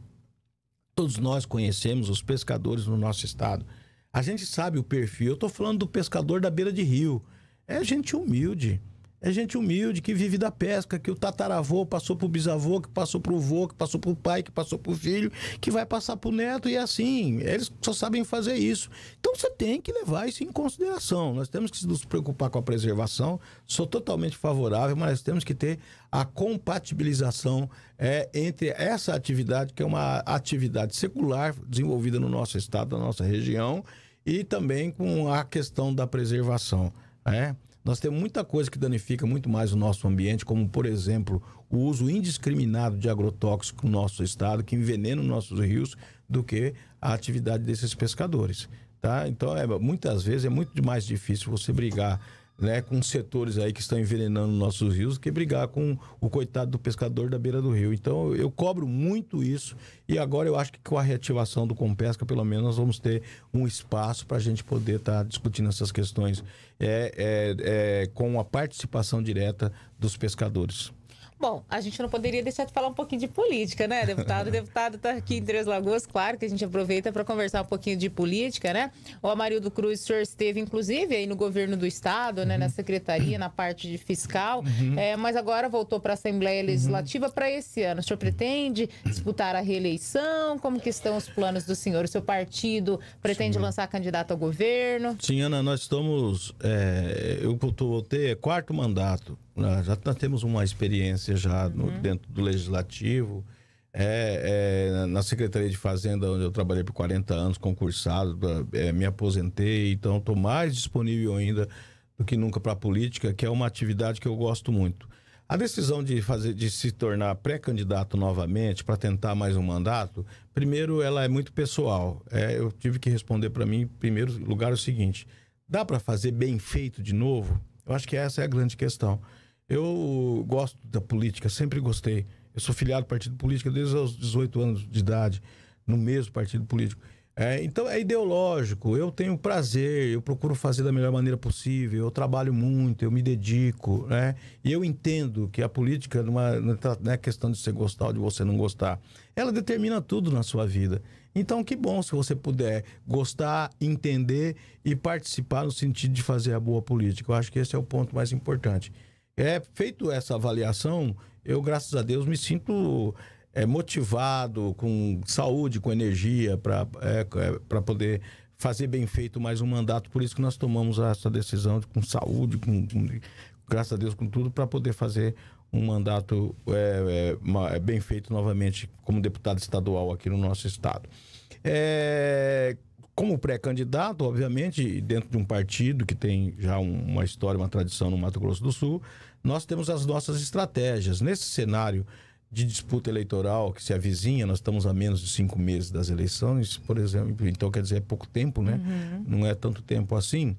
Todos nós conhecemos os pescadores no nosso Estado. A gente sabe o perfil. Eu estou falando do pescador da beira de rio. É gente humilde. É gente humilde que vive da pesca, que o tataravô passou pro bisavô, que passou pro vô, que passou pro pai, que passou pro filho, que vai passar pro neto e é assim. Eles só sabem fazer isso. Então você tem que levar isso em consideração. Nós temos que nos preocupar com a preservação. Sou totalmente favorável, mas temos que ter a compatibilização é, entre essa atividade, que é uma atividade secular desenvolvida no nosso estado, na nossa região, e também com a questão da preservação. É. Nós temos muita coisa que danifica muito mais o nosso ambiente, como, por exemplo, o uso indiscriminado de agrotóxicos no nosso estado, que envenena os nossos rios, do que a atividade desses pescadores. Tá? Então, é, muitas vezes é muito mais difícil você brigar né, com setores aí que estão envenenando nossos rios que brigar com o coitado do pescador da beira do rio. Então eu cobro muito isso e agora eu acho que com a reativação do Compesca, pelo menos, nós vamos ter um espaço para a gente poder estar tá discutindo essas questões é, é, é, com a participação direta dos pescadores. Bom, a gente não poderia deixar de falar um pouquinho de política, né, deputado? o [laughs] deputado está aqui em Três Lagoas, claro que a gente aproveita para conversar um pouquinho de política, né? O Amarildo Cruz, o senhor esteve, inclusive, aí no governo do Estado, né, uhum. na secretaria, na parte de fiscal, uhum. é, mas agora voltou para a Assembleia uhum. Legislativa uhum. para esse ano. O senhor pretende disputar a reeleição? Como que estão os planos do senhor? O seu partido pretende Sim. lançar candidato ao governo? Sim, Ana, nós estamos... É, eu voltei, é quarto mandato. já temos uma experiência já no, uhum. dentro do legislativo. É, é, na Secretaria de Fazenda, onde eu trabalhei por 40 anos, concursado, é, me aposentei, então estou mais disponível ainda do que nunca para a política, que é uma atividade que eu gosto muito. A decisão de fazer, de se tornar pré-candidato novamente para tentar mais um mandato, primeiro ela é muito pessoal. É, eu tive que responder para mim, em primeiro lugar, o seguinte: dá para fazer bem feito de novo? Eu acho que essa é a grande questão. Eu gosto da política, sempre gostei. Eu sou filiado do partido político desde os 18 anos de idade, no mesmo partido político. É, então é ideológico, eu tenho prazer, eu procuro fazer da melhor maneira possível, eu trabalho muito, eu me dedico, né? E eu entendo que a política não é né, questão de você gostar ou de você não gostar. Ela determina tudo na sua vida. Então, que bom se você puder gostar, entender e participar no sentido de fazer a boa política. Eu acho que esse é o ponto mais importante. É, feito essa avaliação, eu, graças a Deus, me sinto é, motivado, com saúde, com energia, para é, é poder fazer bem feito mais um mandato. Por isso que nós tomamos essa decisão com saúde, com, com, graças a Deus, com tudo, para poder fazer um mandato é, é, é, bem feito novamente como deputado estadual aqui no nosso estado. É, como pré-candidato, obviamente, dentro de um partido que tem já uma história, uma tradição no Mato Grosso do Sul, nós temos as nossas estratégias. Nesse cenário de disputa eleitoral que se avizinha, nós estamos a menos de cinco meses das eleições, por exemplo, então quer dizer, é pouco tempo, né? Uhum. Não é tanto tempo assim.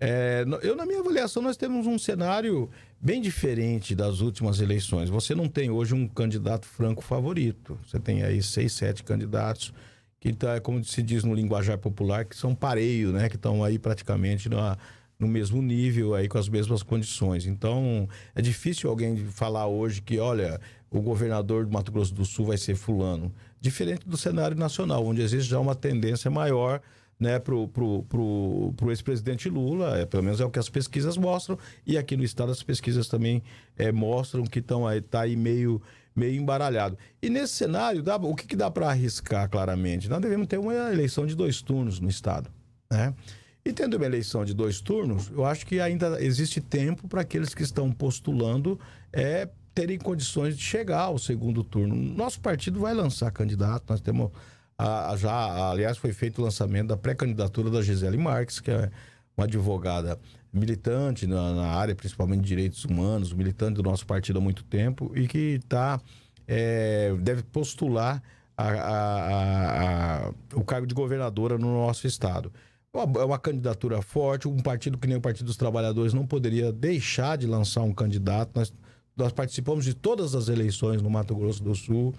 É, eu, na minha avaliação, nós temos um cenário bem diferente das últimas eleições. Você não tem hoje um candidato franco favorito. Você tem aí seis, sete candidatos que, tá, como se diz no linguajar popular, que são pareio, né? Que estão aí praticamente numa no mesmo nível, aí com as mesmas condições. Então, é difícil alguém falar hoje que, olha, o governador do Mato Grosso do Sul vai ser fulano. Diferente do cenário nacional, onde existe já uma tendência maior né, para o pro, pro, pro ex-presidente Lula, é, pelo menos é o que as pesquisas mostram, e aqui no estado as pesquisas também é, mostram que estão aí, é, tá aí meio, meio embaralhado. E nesse cenário, dá, o que, que dá para arriscar claramente? Nós devemos ter uma eleição de dois turnos no estado. Né? E tendo uma eleição de dois turnos, eu acho que ainda existe tempo para aqueles que estão postulando é, terem condições de chegar ao segundo turno. Nosso partido vai lançar candidato, nós temos já, aliás, foi feito o lançamento da pré-candidatura da Gisele Marques, que é uma advogada militante na, na, área, principalmente de direitos humanos, militante do nosso partido há muito tempo e que tá, é, deve postular a, a, a, o cargo de governadora no nosso estado. É uma candidatura forte, um partido que nem o Partido dos Trabalhadores não poderia deixar de lançar um candidato. Nós, nós participamos de todas as eleições no Mato Grosso do Sul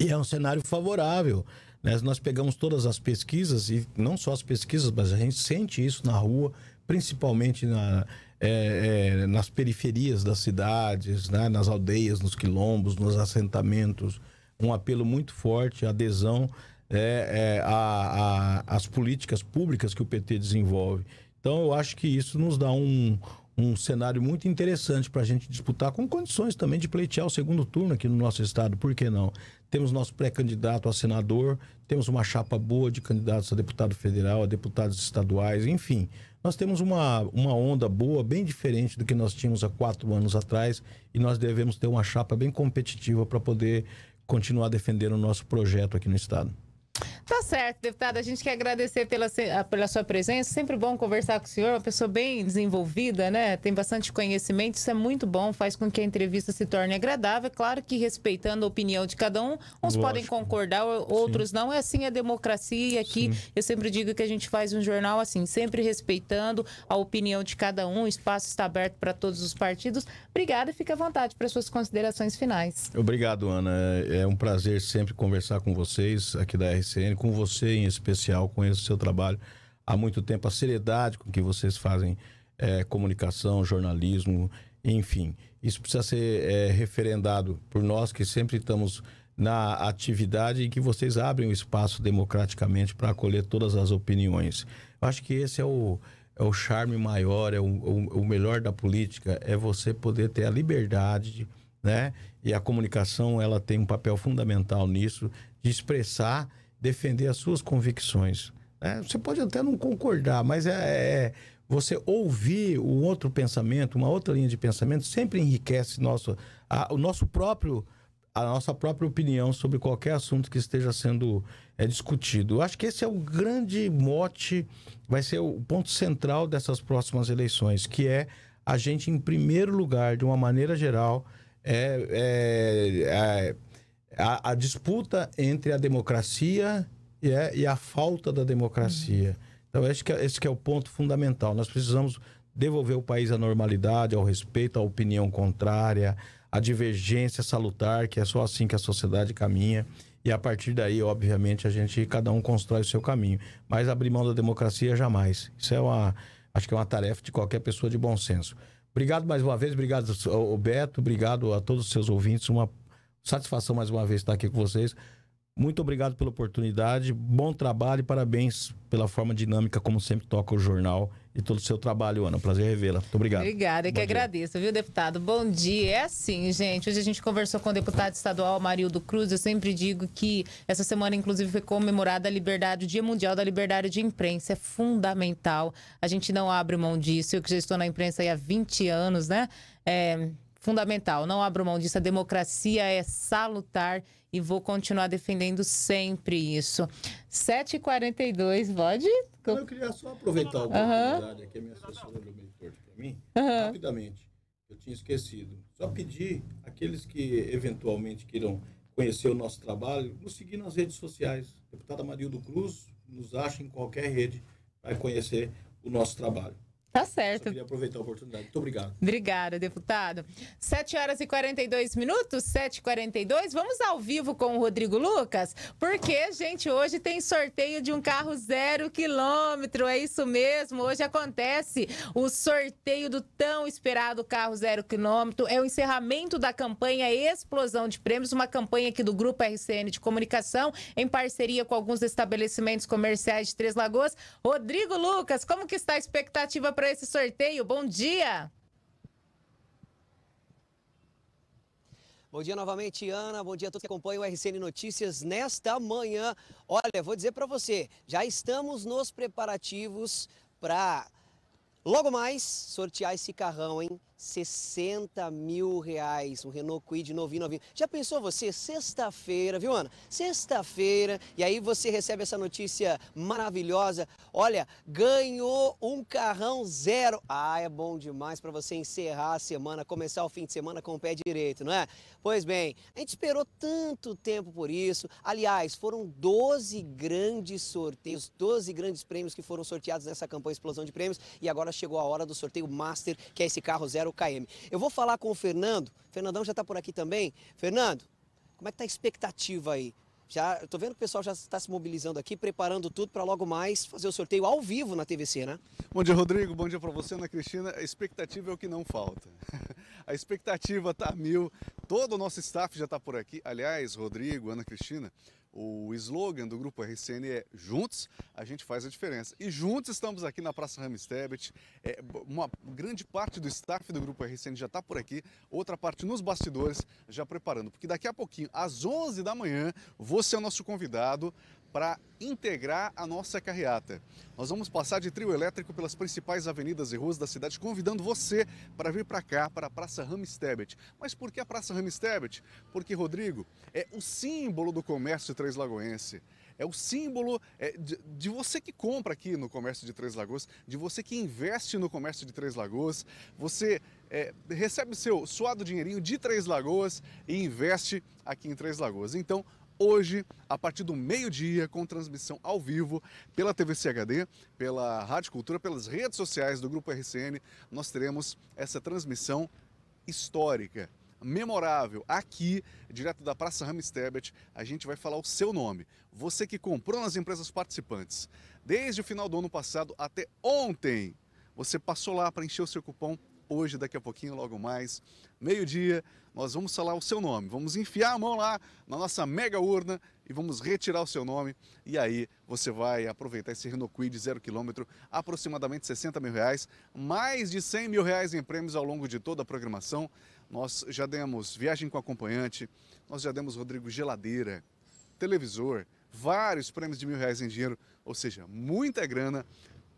e é um cenário favorável. Né? Nós pegamos todas as pesquisas, e não só as pesquisas, mas a gente sente isso na rua, principalmente na, é, é, nas periferias das cidades, né? nas aldeias, nos quilombos, nos assentamentos. Um apelo muito forte, adesão é, é, a, a, as políticas públicas que o PT desenvolve. Então, eu acho que isso nos dá um, um cenário muito interessante para a gente disputar, com condições também de pleitear o segundo turno aqui no nosso estado, por que não? Temos nosso pré-candidato a senador, temos uma chapa boa de candidatos a deputado federal, a deputados estaduais, enfim. Nós temos uma, uma onda boa, bem diferente do que nós tínhamos há quatro anos atrás, e nós devemos ter uma chapa bem competitiva para poder continuar defendendo o nosso projeto aqui no estado. Tá certo, deputada. A gente quer agradecer pela, pela sua presença. Sempre bom conversar com o senhor, uma pessoa bem desenvolvida, né? Tem bastante conhecimento, isso é muito bom, faz com que a entrevista se torne agradável. Claro que respeitando a opinião de cada um, uns Lógico. podem concordar, outros Sim. não. Assim é assim a democracia e aqui Sim. eu sempre digo que a gente faz um jornal assim, sempre respeitando a opinião de cada um. O espaço está aberto para todos os partidos. Obrigada e fique à vontade para suas considerações finais. Obrigado, Ana. É, é um prazer sempre conversar com vocês aqui da RC com você em especial, conheço o seu trabalho há muito tempo, a seriedade com que vocês fazem é, comunicação, jornalismo, enfim. Isso precisa ser é, referendado por nós que sempre estamos na atividade e que vocês abrem o espaço democraticamente para acolher todas as opiniões. Eu acho que esse é o, é o charme maior, é o, o, o, melhor da política, é você poder ter a liberdade, né? E a comunicação, ela tem um papel fundamental nisso, de expressar defender as suas convicções. Né? você pode até não concordar, mas é, é, você ouvir um outro pensamento, uma outra linha de pensamento, sempre enriquece nosso, a, o nosso próprio a nossa própria opinião sobre qualquer assunto que esteja sendo é, discutido. Eu acho que esse é o grande mote, vai ser o ponto central dessas próximas eleições, que é a gente, em primeiro lugar, de uma maneira geral, é, é, é a, a disputa entre a democracia e, é, e a falta da democracia. Uhum. Então, acho que é, esse que é o ponto fundamental. Nós precisamos devolver o país à normalidade, ao respeito à opinião contrária, à divergência salutar, que é só assim que a sociedade caminha. E a partir daí, obviamente, a gente, cada um constrói o seu caminho. Mas abrir mão da democracia, jamais. Isso é uma, acho que é uma tarefa de qualquer pessoa de bom senso. Obrigado mais uma vez, obrigado Beto, obrigado a todos os seus ouvintes. Uma Satisfação mais uma vez estar aqui com vocês. Muito obrigado pela oportunidade, bom trabalho e parabéns pela forma dinâmica como sempre toca o jornal e todo o seu trabalho, Ana. Prazer revê-la. Muito obrigado. Obrigada, eu que dia. agradeço, viu, deputado? Bom dia. É assim, gente. Hoje a gente conversou com o deputado estadual Marildo Cruz. Eu sempre digo que essa semana, inclusive, foi comemorada a liberdade, o Dia Mundial da Liberdade de Imprensa. É fundamental. A gente não abre mão disso. Eu que já estou na imprensa há 20 anos, né? É, fundamental. Não abro mão disso. A democracia é salutar e vou continuar defendendo sempre isso. 7h42, pode? Eu queria só aproveitar a oportunidade aqui, a minha assessora do monitor para mim, uhum. rapidamente. Eu tinha esquecido. Só pedir aqueles que eventualmente queiram conhecer o nosso trabalho, nos seguir nas redes sociais. Deputada Marildo Cruz, nos acha em qualquer rede, vai conhecer o nosso trabalho. Tá certo. Só queria aproveitar a oportunidade. Muito obrigado. Obrigada, deputado. 7 horas e 42 minutos, 7h42. Vamos ao vivo com o Rodrigo Lucas, porque, gente, hoje tem sorteio de um carro zero quilômetro. É isso mesmo. Hoje acontece o sorteio do tão esperado carro zero quilômetro. É o encerramento da campanha Explosão de Prêmios, uma campanha aqui do Grupo RCN de Comunicação, em parceria com alguns estabelecimentos comerciais de Três Lagoas. Rodrigo Lucas, como que está a expectativa para esse sorteio. Bom dia! Bom dia novamente, Ana. Bom dia a todos que acompanham o RCN Notícias nesta manhã. Olha, vou dizer para você, já estamos nos preparativos para logo mais sortear esse carrão, hein? 60 mil reais, um Renault Kwid novinho, novinho. Já pensou você, sexta-feira, viu Ana? Sexta-feira, e aí você recebe essa notícia maravilhosa. Olha, ganhou um carrão zero. Ah, é bom demais para você encerrar a semana, começar o fim de semana com o pé direito, não é? Pois bem, a gente esperou tanto tempo por isso. Aliás, foram 12 grandes sorteios, 12 grandes prêmios que foram sorteados nessa campanha Explosão de Prêmios, e agora chegou a hora do sorteio Master, que é esse carro zero o KM. Eu vou falar com o Fernando, Fernandão já está por aqui também. Fernando, como é que está a expectativa aí? Já, estou vendo que o pessoal já está se mobilizando aqui, preparando tudo para logo mais fazer o sorteio ao vivo na TVC, né? Bom dia, Rodrigo. Bom dia para você, Ana Cristina. A expectativa é o que não falta. [laughs] A expectativa está mil. Todo o nosso staff já está por aqui. Aliás, Rodrigo, Ana Cristina, o slogan do grupo RCN é Juntos a gente faz a diferença. E juntos estamos aqui na Praça Rames É, uma grande parte do staff do grupo RCN já está por aqui, outra parte nos bastidores já preparando, porque daqui a pouquinho, às 11 da manhã, você é o nosso convidado para integrar a nossa carreata. Nós vamos passar de trio elétrico pelas principais avenidas e ruas da cidade, convidando você para vir para cá, para a Praça Ramstebet. Mas por que a Praça Ramstebet? Porque, Rodrigo, é o símbolo do comércio Três Lagoense. É o símbolo é, de, de, você que compra aqui no comércio de Três Lagoas, de você que investe no comércio de Três Lagoas. Você é, recebe seu suado dinheirinho de Três Lagoas e investe aqui em Três Lagoas. Então, hoje, a partir do meio-dia, com transmissão ao vivo pela TV CHD, pela Rádio Cultura, pelas redes sociais do Grupo RCN, nós teremos essa transmissão histórica, memorável, aqui, direto da Praça Ramistebet, a gente vai falar o seu nome. Você que comprou nas empresas participantes, desde o final do ano passado até ontem, você passou lá para encher o seu cupom hoje, daqui a pouquinho, logo mais, meio-dia, nós vamos falar o seu nome. Vamos enfiar a mão lá na nossa mega urna e vamos retirar o seu nome. E aí você vai aproveitar esse Renault Quid zero quilômetro aproximadamente 60 mil reais, mais de 100 mil reais em prêmios ao longo de toda a programação. Nós já demos viagem com acompanhante, nós já demos Rodrigo geladeira, televisor, vários prêmios de mil reais em dinheiro, ou seja, muita grana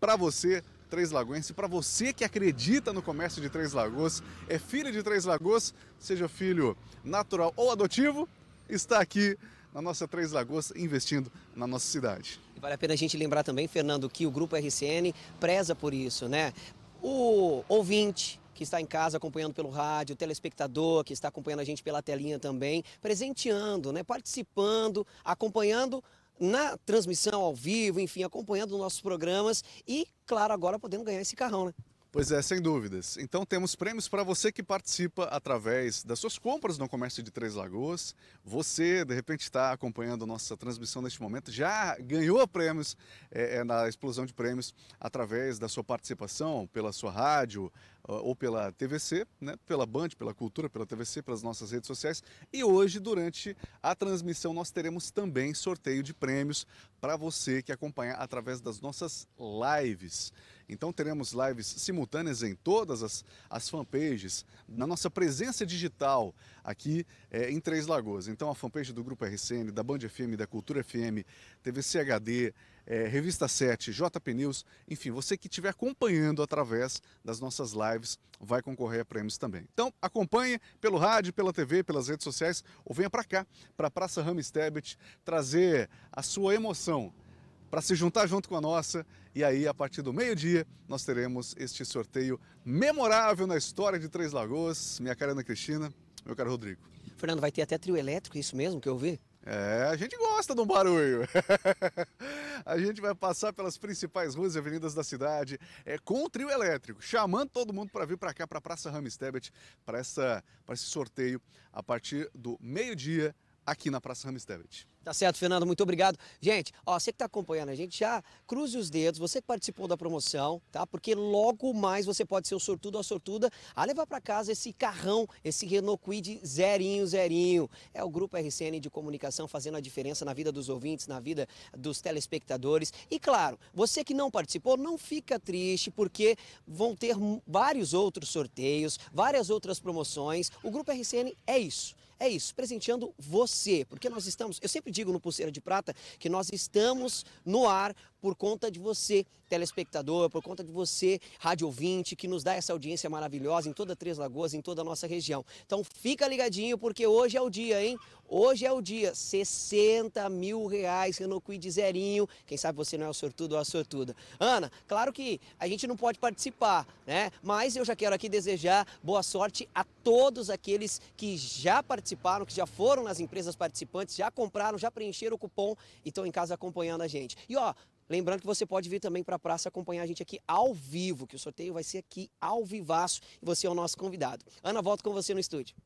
para você Três Lagoense. Para você que acredita no comércio de Três Lagoas, é filho de Três Lagoas, seja filho natural ou adotivo, está aqui na nossa Três Lagoas investindo na nossa cidade. Vale a pena a gente lembrar também, Fernando, que o Grupo RCN preza por isso, né? O ouvinte, que está em casa acompanhando pelo rádio, o telespectador que está acompanhando a gente pela telinha também, presenteando, né, participando, acompanhando na transmissão ao vivo, enfim, acompanhando nossos programas e, claro, agora podendo ganhar esse carrão, né? Pois é, sem dúvidas. Então temos prêmios para você que participa através das suas compras no comércio de Três Lagoas. Você, de repente, está acompanhando nossa transmissão neste momento, já ganhou prêmios é, é, na explosão de prêmios através da sua participação pela sua rádio ou pela TVC, né, pela Band, pela Cultura, pela TVC, pelas nossas redes sociais. E hoje, durante a transmissão, nós teremos também sorteio de prêmios para você que acompanhar através das nossas lives. Então teremos lives simultâneas em todas as, as fanpages, na nossa presença digital aqui é, em Três Lagoas. Então a fanpage do Grupo RCN, da Band FM, da Cultura FM, TVCHD, é, eh, Revista 7, JP News, enfim, você que estiver acompanhando através das nossas lives vai concorrer a prêmios também. Então acompanhe pelo rádio, pela TV, pelas redes sociais ou venha para cá, para a Praça Ramos trazer a sua emoção para se juntar junto com a nossa. E aí, a partir do meio-dia, nós teremos este sorteio memorável na história de Três Lagoas. Minha cara é Ana Cristina, meu caro Rodrigo. Fernando, vai ter até trio elétrico, é isso mesmo que eu vi? É, a gente gosta de um barulho. [laughs] a gente vai passar pelas principais ruas e avenidas da cidade é, com o trio elétrico, chamando todo mundo para vir para cá, para a Praça Ramstebet, para esse sorteio a partir do meio-dia aqui na Praça Ramos Tá certo, Fernando, muito obrigado. Gente, ó, você que está acompanhando a gente, já cruze os dedos, você que participou da promoção, tá? Porque logo mais você pode ser o sortudo ou a sortuda a levar para casa esse carrão, esse Renault Quid zerinho, zerinho. É o Grupo RCN de Comunicação fazendo a diferença na vida dos ouvintes, na vida dos telespectadores. E claro, você que não participou, não fica triste, porque vão ter vários outros sorteios, várias outras promoções. O Grupo RCN é isso é isso, presenteando você, porque nós estamos, eu sempre digo no Pulseira de Prata que nós estamos no ar por conta de você, telespectador, por conta de você, rádio ouvinte, que nos dá essa audiência maravilhosa em toda Três Lagoas, em toda a nossa região. Então fica ligadinho, porque hoje é o dia, hein? Hoje é o dia, 60 mil reais, Renocuid zerinho. Quem sabe você não é o sortudo ou a sortuda. Ana, claro que a gente não pode participar, né? Mas eu já quero aqui desejar boa sorte a todos aqueles que já participaram, que já foram nas empresas participantes, já compraram, já preencheram o cupom e estão em casa acompanhando a gente. E ó, Lembrando que você pode vir também para a praça acompanhar a gente aqui ao vivo, que o sorteio vai ser aqui ao vivaço e você é o nosso convidado. Ana, volto com você no estúdio.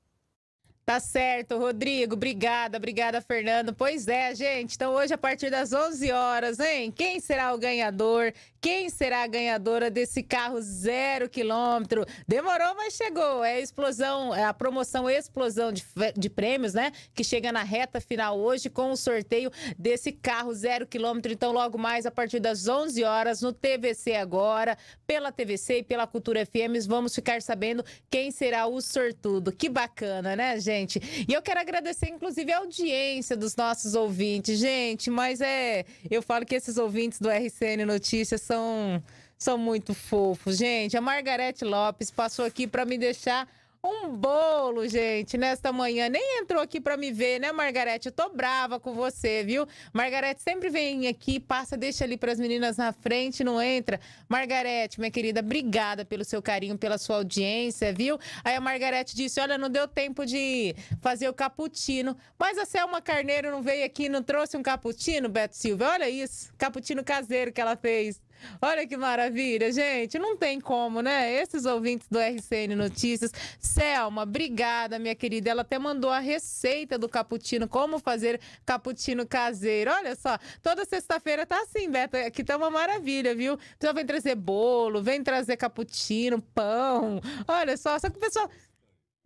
Tá certo, Rodrigo. Obrigada, obrigada, Fernando. Pois é, gente. Então, hoje, a partir das 11 horas, hein? Quem será o ganhador? Quem será a ganhadora desse carro zero quilômetro? Demorou, mas chegou. É a explosão, é a promoção Explosão de, de Prêmios, né? Que chega na reta final hoje com o sorteio desse carro zero quilômetro. Então, logo mais, a partir das 11 horas, no TVC Agora, pela TVC e pela Cultura FM, vamos ficar sabendo quem será o sortudo. Que bacana, né, gente? gente? E eu quero agradecer, inclusive, a audiência dos nossos ouvintes. Gente, mas é. Eu falo que esses ouvintes do RCN Notícias são, são muito fofos, gente. A Margarete Lopes passou aqui para me deixar um bolo, gente, nesta manhã. Nem entrou aqui para me ver, né, Margarete? Eu tô brava com você, viu? Margarete sempre vem aqui, passa, deixa ali para as meninas na frente, não entra. Margarete, minha querida, obrigada pelo seu carinho, pela sua audiência, viu? Aí a Margarete disse: "Olha, não deu tempo de fazer o cappuccino, mas a Selma Carneiro não veio aqui, não trouxe um cappuccino, Beto Silva. Olha isso, cappuccino caseiro que ela fez. Olha que maravilha, gente. Não tem como, né? Esses ouvintes do RCN Notícias. Selma, obrigada, minha querida. Ela até mandou a receita do cappuccino, como fazer cappuccino caseiro. Olha só, toda sexta-feira tá assim, Beto. Aqui tá uma maravilha, viu? pessoal então, vem trazer bolo, vem trazer cappuccino, pão. Olha só, só que o pessoal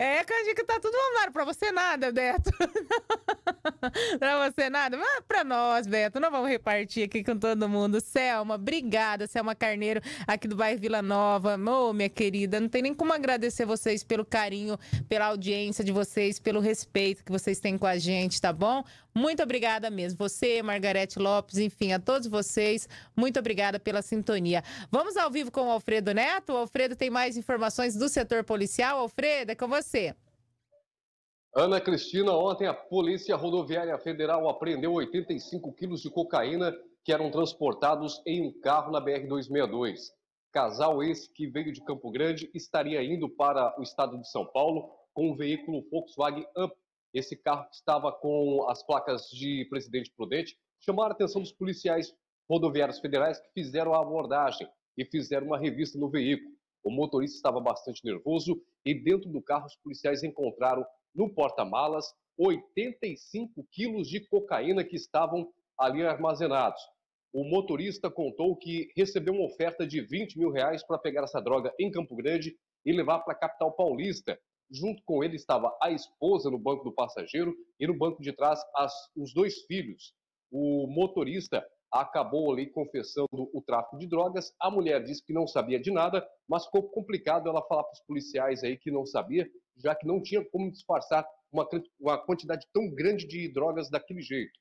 é, Candica, tá tudo armário. Pra você nada, Beto. [laughs] pra você nada. Mas pra nós, Beto, não vamos repartir aqui com todo mundo. Selma, obrigada, Selma Carneiro, aqui do bairro Vila Nova. Ô, oh, minha querida, não tem nem como agradecer vocês pelo carinho, pela audiência de vocês, pelo respeito que vocês têm com a gente, tá bom? Muito obrigada mesmo. Você, Margarete Lopes, enfim, a todos vocês, muito obrigada pela sintonia. Vamos ao vivo com o Alfredo Neto. O Alfredo tem mais informações do setor policial. Alfredo, é com você você. Ana Cristina, ontem a Polícia Rodoviária Federal apreendeu 85 quilos de cocaína que eram transportados em um carro na BR-262. Casal esse que veio de Campo Grande estaria indo para o estado de São Paulo com um veículo Volkswagen Up. Esse carro estava com as placas de Presidente Prudente. Chamaram a atenção dos policiais rodoviários federais que fizeram a abordagem e fizeram uma revista no veículo. O motorista estava bastante nervoso e dentro do carro os policiais encontraram no porta-malas 85 quilos de cocaína que estavam ali armazenados. O motorista contou que recebeu uma oferta de 20 mil reais para pegar essa droga em Campo Grande e levar para a capital paulista. Junto com ele estava a esposa no banco do passageiro e no banco de trás as, os dois filhos. O motorista acabou ali confessando o tráfico de drogas. A mulher disse que não sabia de nada, mas ficou complicado ela falar para os policiais aí que não sabia, já que não tinha como disfarçar uma, uma quantidade tão grande de drogas daquele jeito.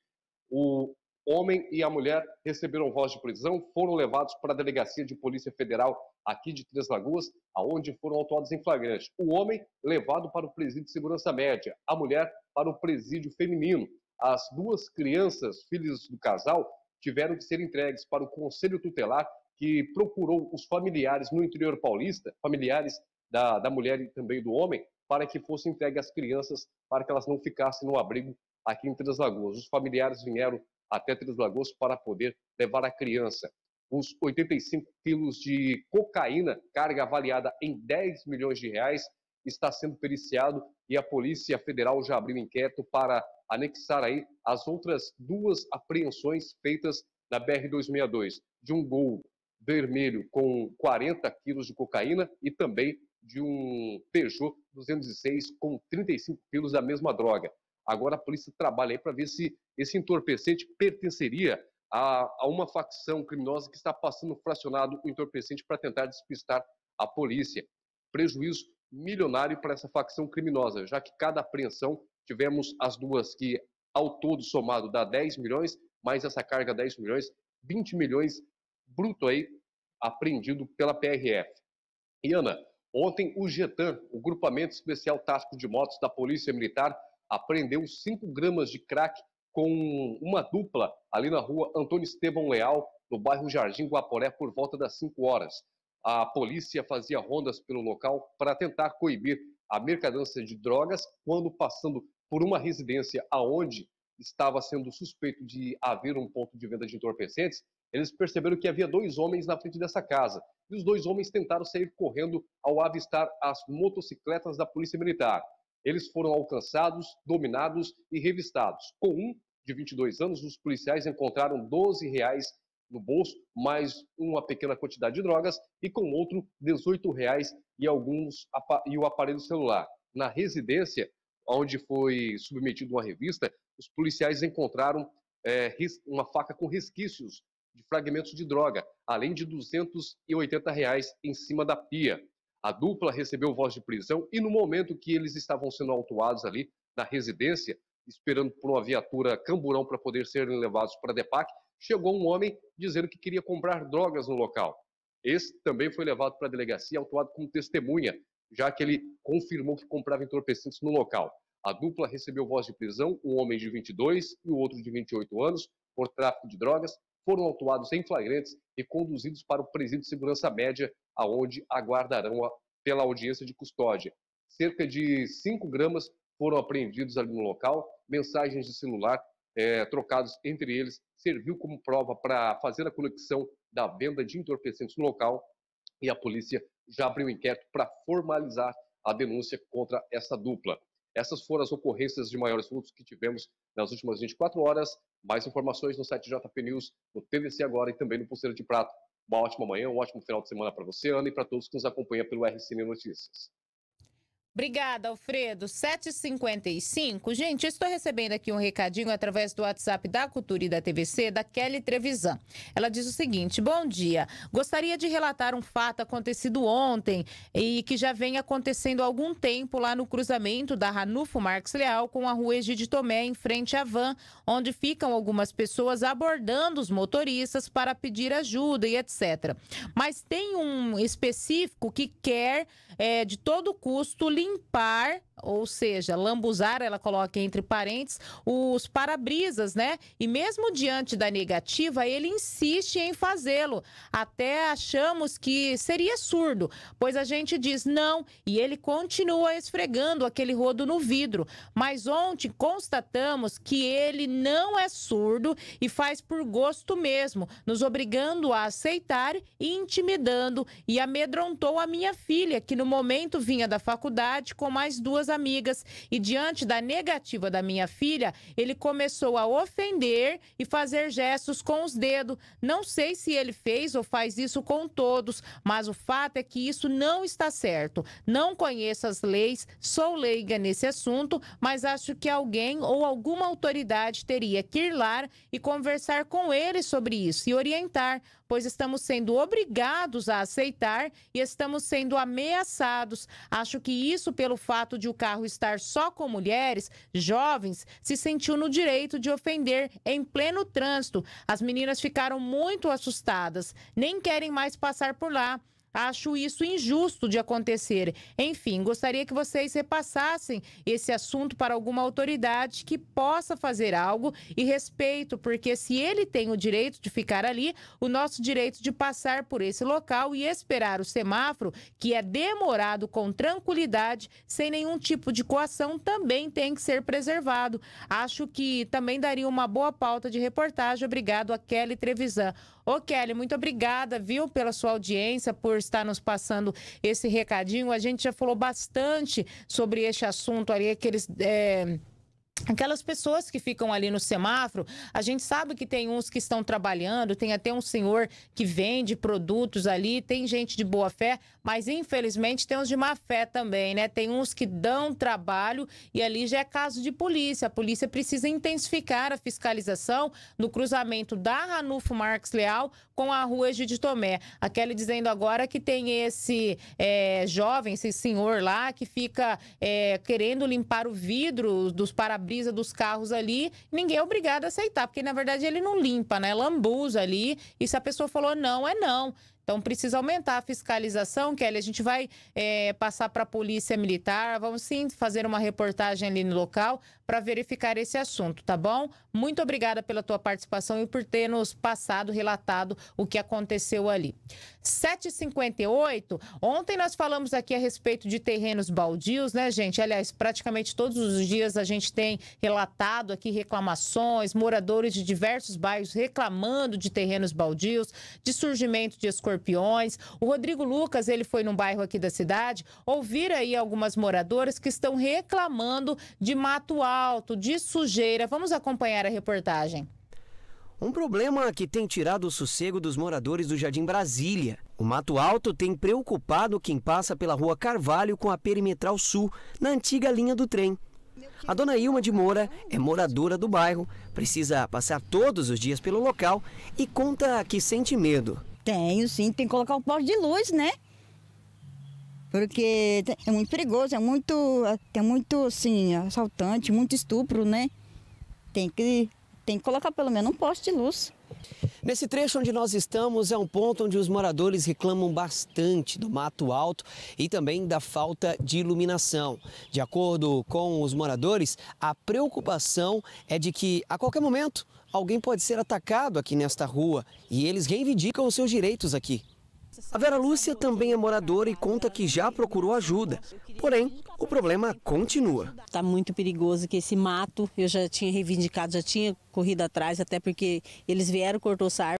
O homem e a mulher receberam voz de prisão, foram levados para a delegacia de polícia federal aqui de Três Lagoas, aonde foram autuados em flagrante. O homem levado para o presídio de segurança média, a mulher para o presídio feminino. As duas crianças, filhos do casal, tiveram que ser entregues para o Conselho Tutelar, que procurou os familiares no interior paulista, familiares da, da mulher e também do homem, para que fossem entregues as crianças, para que elas não ficassem no abrigo aqui em Três Lagoas. Os familiares vieram até Três Lagoas para poder levar a criança. Os 85 quilos de cocaína, carga avaliada em 10 milhões de reais, está sendo periciado e a Polícia Federal já abriu inquérito para anexar aí as outras duas apreensões feitas na BR-262, de um gol vermelho com 40 quilos de cocaína e também de um Peugeot 206 com 35 quilos da mesma droga. Agora a polícia trabalha aí para ver se esse entorpecente pertenceria a, a, uma facção criminosa que está passando fracionado o entorpecente para tentar despistar a polícia. Prejuízo milionário para essa facção criminosa, já que cada apreensão tivemos as duas que ao todo somado dá 10 milhões, mais essa carga 10 milhões, 20 milhões bruto aí apreendido pela PRF. E Ana, ontem o GETAM, o Grupamento Especial Tático de Motos da Polícia Militar, apreendeu 5 gramas de crack com uma dupla ali na rua Antônio Estevão Leal, no bairro Jardim Guaporé, por volta das 5 horas. A polícia fazia rondas pelo local para tentar coibir a mercadância de drogas quando passando por uma residência aonde estava sendo suspeito de haver um ponto de venda de entorpecentes, eles perceberam que havia dois homens na frente dessa casa. E os dois homens tentaram sair correndo ao avistar as motocicletas da Polícia Militar. Eles foram alcançados, dominados e revistados. Com um de 22 anos, os policiais encontraram 12 reais no bolso, mais uma pequena quantidade de drogas e com outro R$ 18,00 e alguns e o aparelho celular. Na residência, onde foi submetido uma revista, os policiais encontraram é, uma faca com resquícios de fragmentos de droga, além de R$ 280,00 reais em cima da pia. A dupla recebeu voz de prisão e no momento que eles estavam sendo autuados ali na residência, esperando por uma viatura camburão para poder serem levados para a DEPAC, chegou um homem dizendo que queria comprar drogas no local. Esse também foi levado para a delegacia e autuado como testemunha, já que ele confirmou que comprava entorpecentes no local. A dupla recebeu voz de prisão, um homem de 22 e o outro de 28 anos, por tráfico de drogas, foram autuados em flagrantes e conduzidos para o presídio de segurança média, aonde aguardarão a, pela audiência de custódia. Cerca de 5 gramas foram apreendidos ali no local, mensagens de celular é, trocados entre eles serviu como prova para fazer a conexão da venda de entorpecentes no local e a polícia já abriu um inquérito para formalizar a denúncia contra essa dupla. Essas foram as ocorrências de maiores fluxos que tivemos nas últimas 24 horas. Mais informações no site JP News, no TVC Agora e também no Pulseiro de Prato. Uma ótima manhã, um ótimo final de semana para você, Ana, e para todos que nos acompanham pelo RCN Notícias. Obrigada, Alfredo. 7h55. Gente, estou recebendo aqui um recadinho através do WhatsApp da Cultura e da TVC, da Kelly Trevisan. Ela diz o seguinte: Bom dia. Gostaria de relatar um fato acontecido ontem e que já vem acontecendo há algum tempo lá no cruzamento da Ranulfo Marques Leal com a rua Egide Tomé, em frente à van, onde ficam algumas pessoas abordando os motoristas para pedir ajuda e etc. Mas tem um específico que quer, é, de todo custo, limpar limpar ou seja, lambuzar, ela coloca entre parênteses, os para-brisas, né? E mesmo diante da negativa, ele insiste em fazê-lo. Até achamos que seria surdo, pois a gente diz não e ele continua esfregando aquele rodo no vidro. Mas ontem constatamos que ele não é surdo e faz por gosto mesmo, nos obrigando a aceitar e intimidando e amedrontou a minha filha, que no momento vinha da faculdade com mais duas amigas e diante da negativa da minha filha, ele começou a ofender e fazer gestos com os dedos. Não sei se ele fez ou faz isso com todos, mas o fato é que isso não está certo. Não conheço as leis, sou leiga nesse assunto, mas acho que alguém ou alguma autoridade teria que ir lá e conversar com ele sobre isso e orientar pois estamos sendo obrigados a aceitar e estamos sendo ameaçados. Acho que isso, pelo fato de o carro estar só com mulheres, jovens, se sentiu no direito de ofender em pleno trânsito. As meninas ficaram muito assustadas, nem querem mais passar por lá. Acho isso injusto de acontecer. Enfim, gostaria que vocês repassassem esse assunto para alguma autoridade que possa fazer algo e respeito, porque se ele tem o direito de ficar ali, o nosso direito de passar por esse local e esperar o semáforo, que é demorado com tranquilidade, sem nenhum tipo de coação, também tem que ser preservado. Acho que também daria uma boa pauta de reportagem. Obrigado a Kelly Trevisan. Ô, Kelly, muito obrigada, viu, pela sua audiência, por estar nos passando esse recadinho. A gente já falou bastante sobre este assunto ali, aqueles. É Aquelas pessoas que ficam ali no semáforo, a gente sabe que tem uns que estão trabalhando, tem até um senhor que vende produtos ali, tem gente de boa fé, mas infelizmente tem uns de má fé também, né? Tem uns que dão trabalho e ali já é caso de polícia. A polícia precisa intensificar a fiscalização no cruzamento da Ranulfo Marques Leal com a rua Egide Tomé. A Kelly dizendo agora que tem esse é, jovem, esse senhor lá, que fica é, querendo limpar o vidro dos parabéns para-brisa dos carros ali, ninguém é obrigado a aceitar, porque na verdade ele não limpa, né? Lambuza ali, e se a pessoa falou não, é não. Então precisa aumentar a fiscalização, Kelly. A gente vai é, passar para a polícia militar, vamos sim fazer uma reportagem ali no local para verificar esse assunto, tá bom? Muito obrigada pela tua participação e por ter nos passado, relatado o que aconteceu ali. 7h58, ontem nós falamos aqui a respeito de terrenos baldios, né, gente? Aliás, praticamente todos os dias a gente tem relatado aqui reclamações, moradores de diversos bairros reclamando de terrenos baldios, de surgimento de escorpiões escorpiões. O Rodrigo Lucas, ele foi num bairro aqui da cidade ouvir aí algumas moradoras que estão reclamando de mato alto, de sujeira. Vamos acompanhar a reportagem. Um problema que tem tirado o sossego dos moradores do Jardim Brasília. O Mato Alto tem preocupado quem passa pela Rua Carvalho com a Perimetral Sul, na antiga linha do trem. A dona Ilma de Moura é moradora do bairro, precisa passar todos os dias pelo local e conta que sente medo. Tenho, sim. Tem que colocar um poste de luz, né? Porque é muito perigoso, é muito, tem é muito, assim, assaltante, muito estupro, né? Tem que, tem que colocar pelo menos um poste de luz. Nesse trecho onde nós estamos é um ponto onde os moradores reclamam bastante do mato alto e também da falta de iluminação. De acordo com os moradores, a preocupação é de que a qualquer momento alguém pode ser atacado aqui nesta rua e eles reivindicam os seus direitos aqui. A Vera Lúcia também é moradora e conta que já procurou ajuda. Porém, o problema continua. Está muito perigoso que esse mato, eu já tinha reivindicado, já tinha corrido atrás, até porque eles vieram, cortou essa árvore.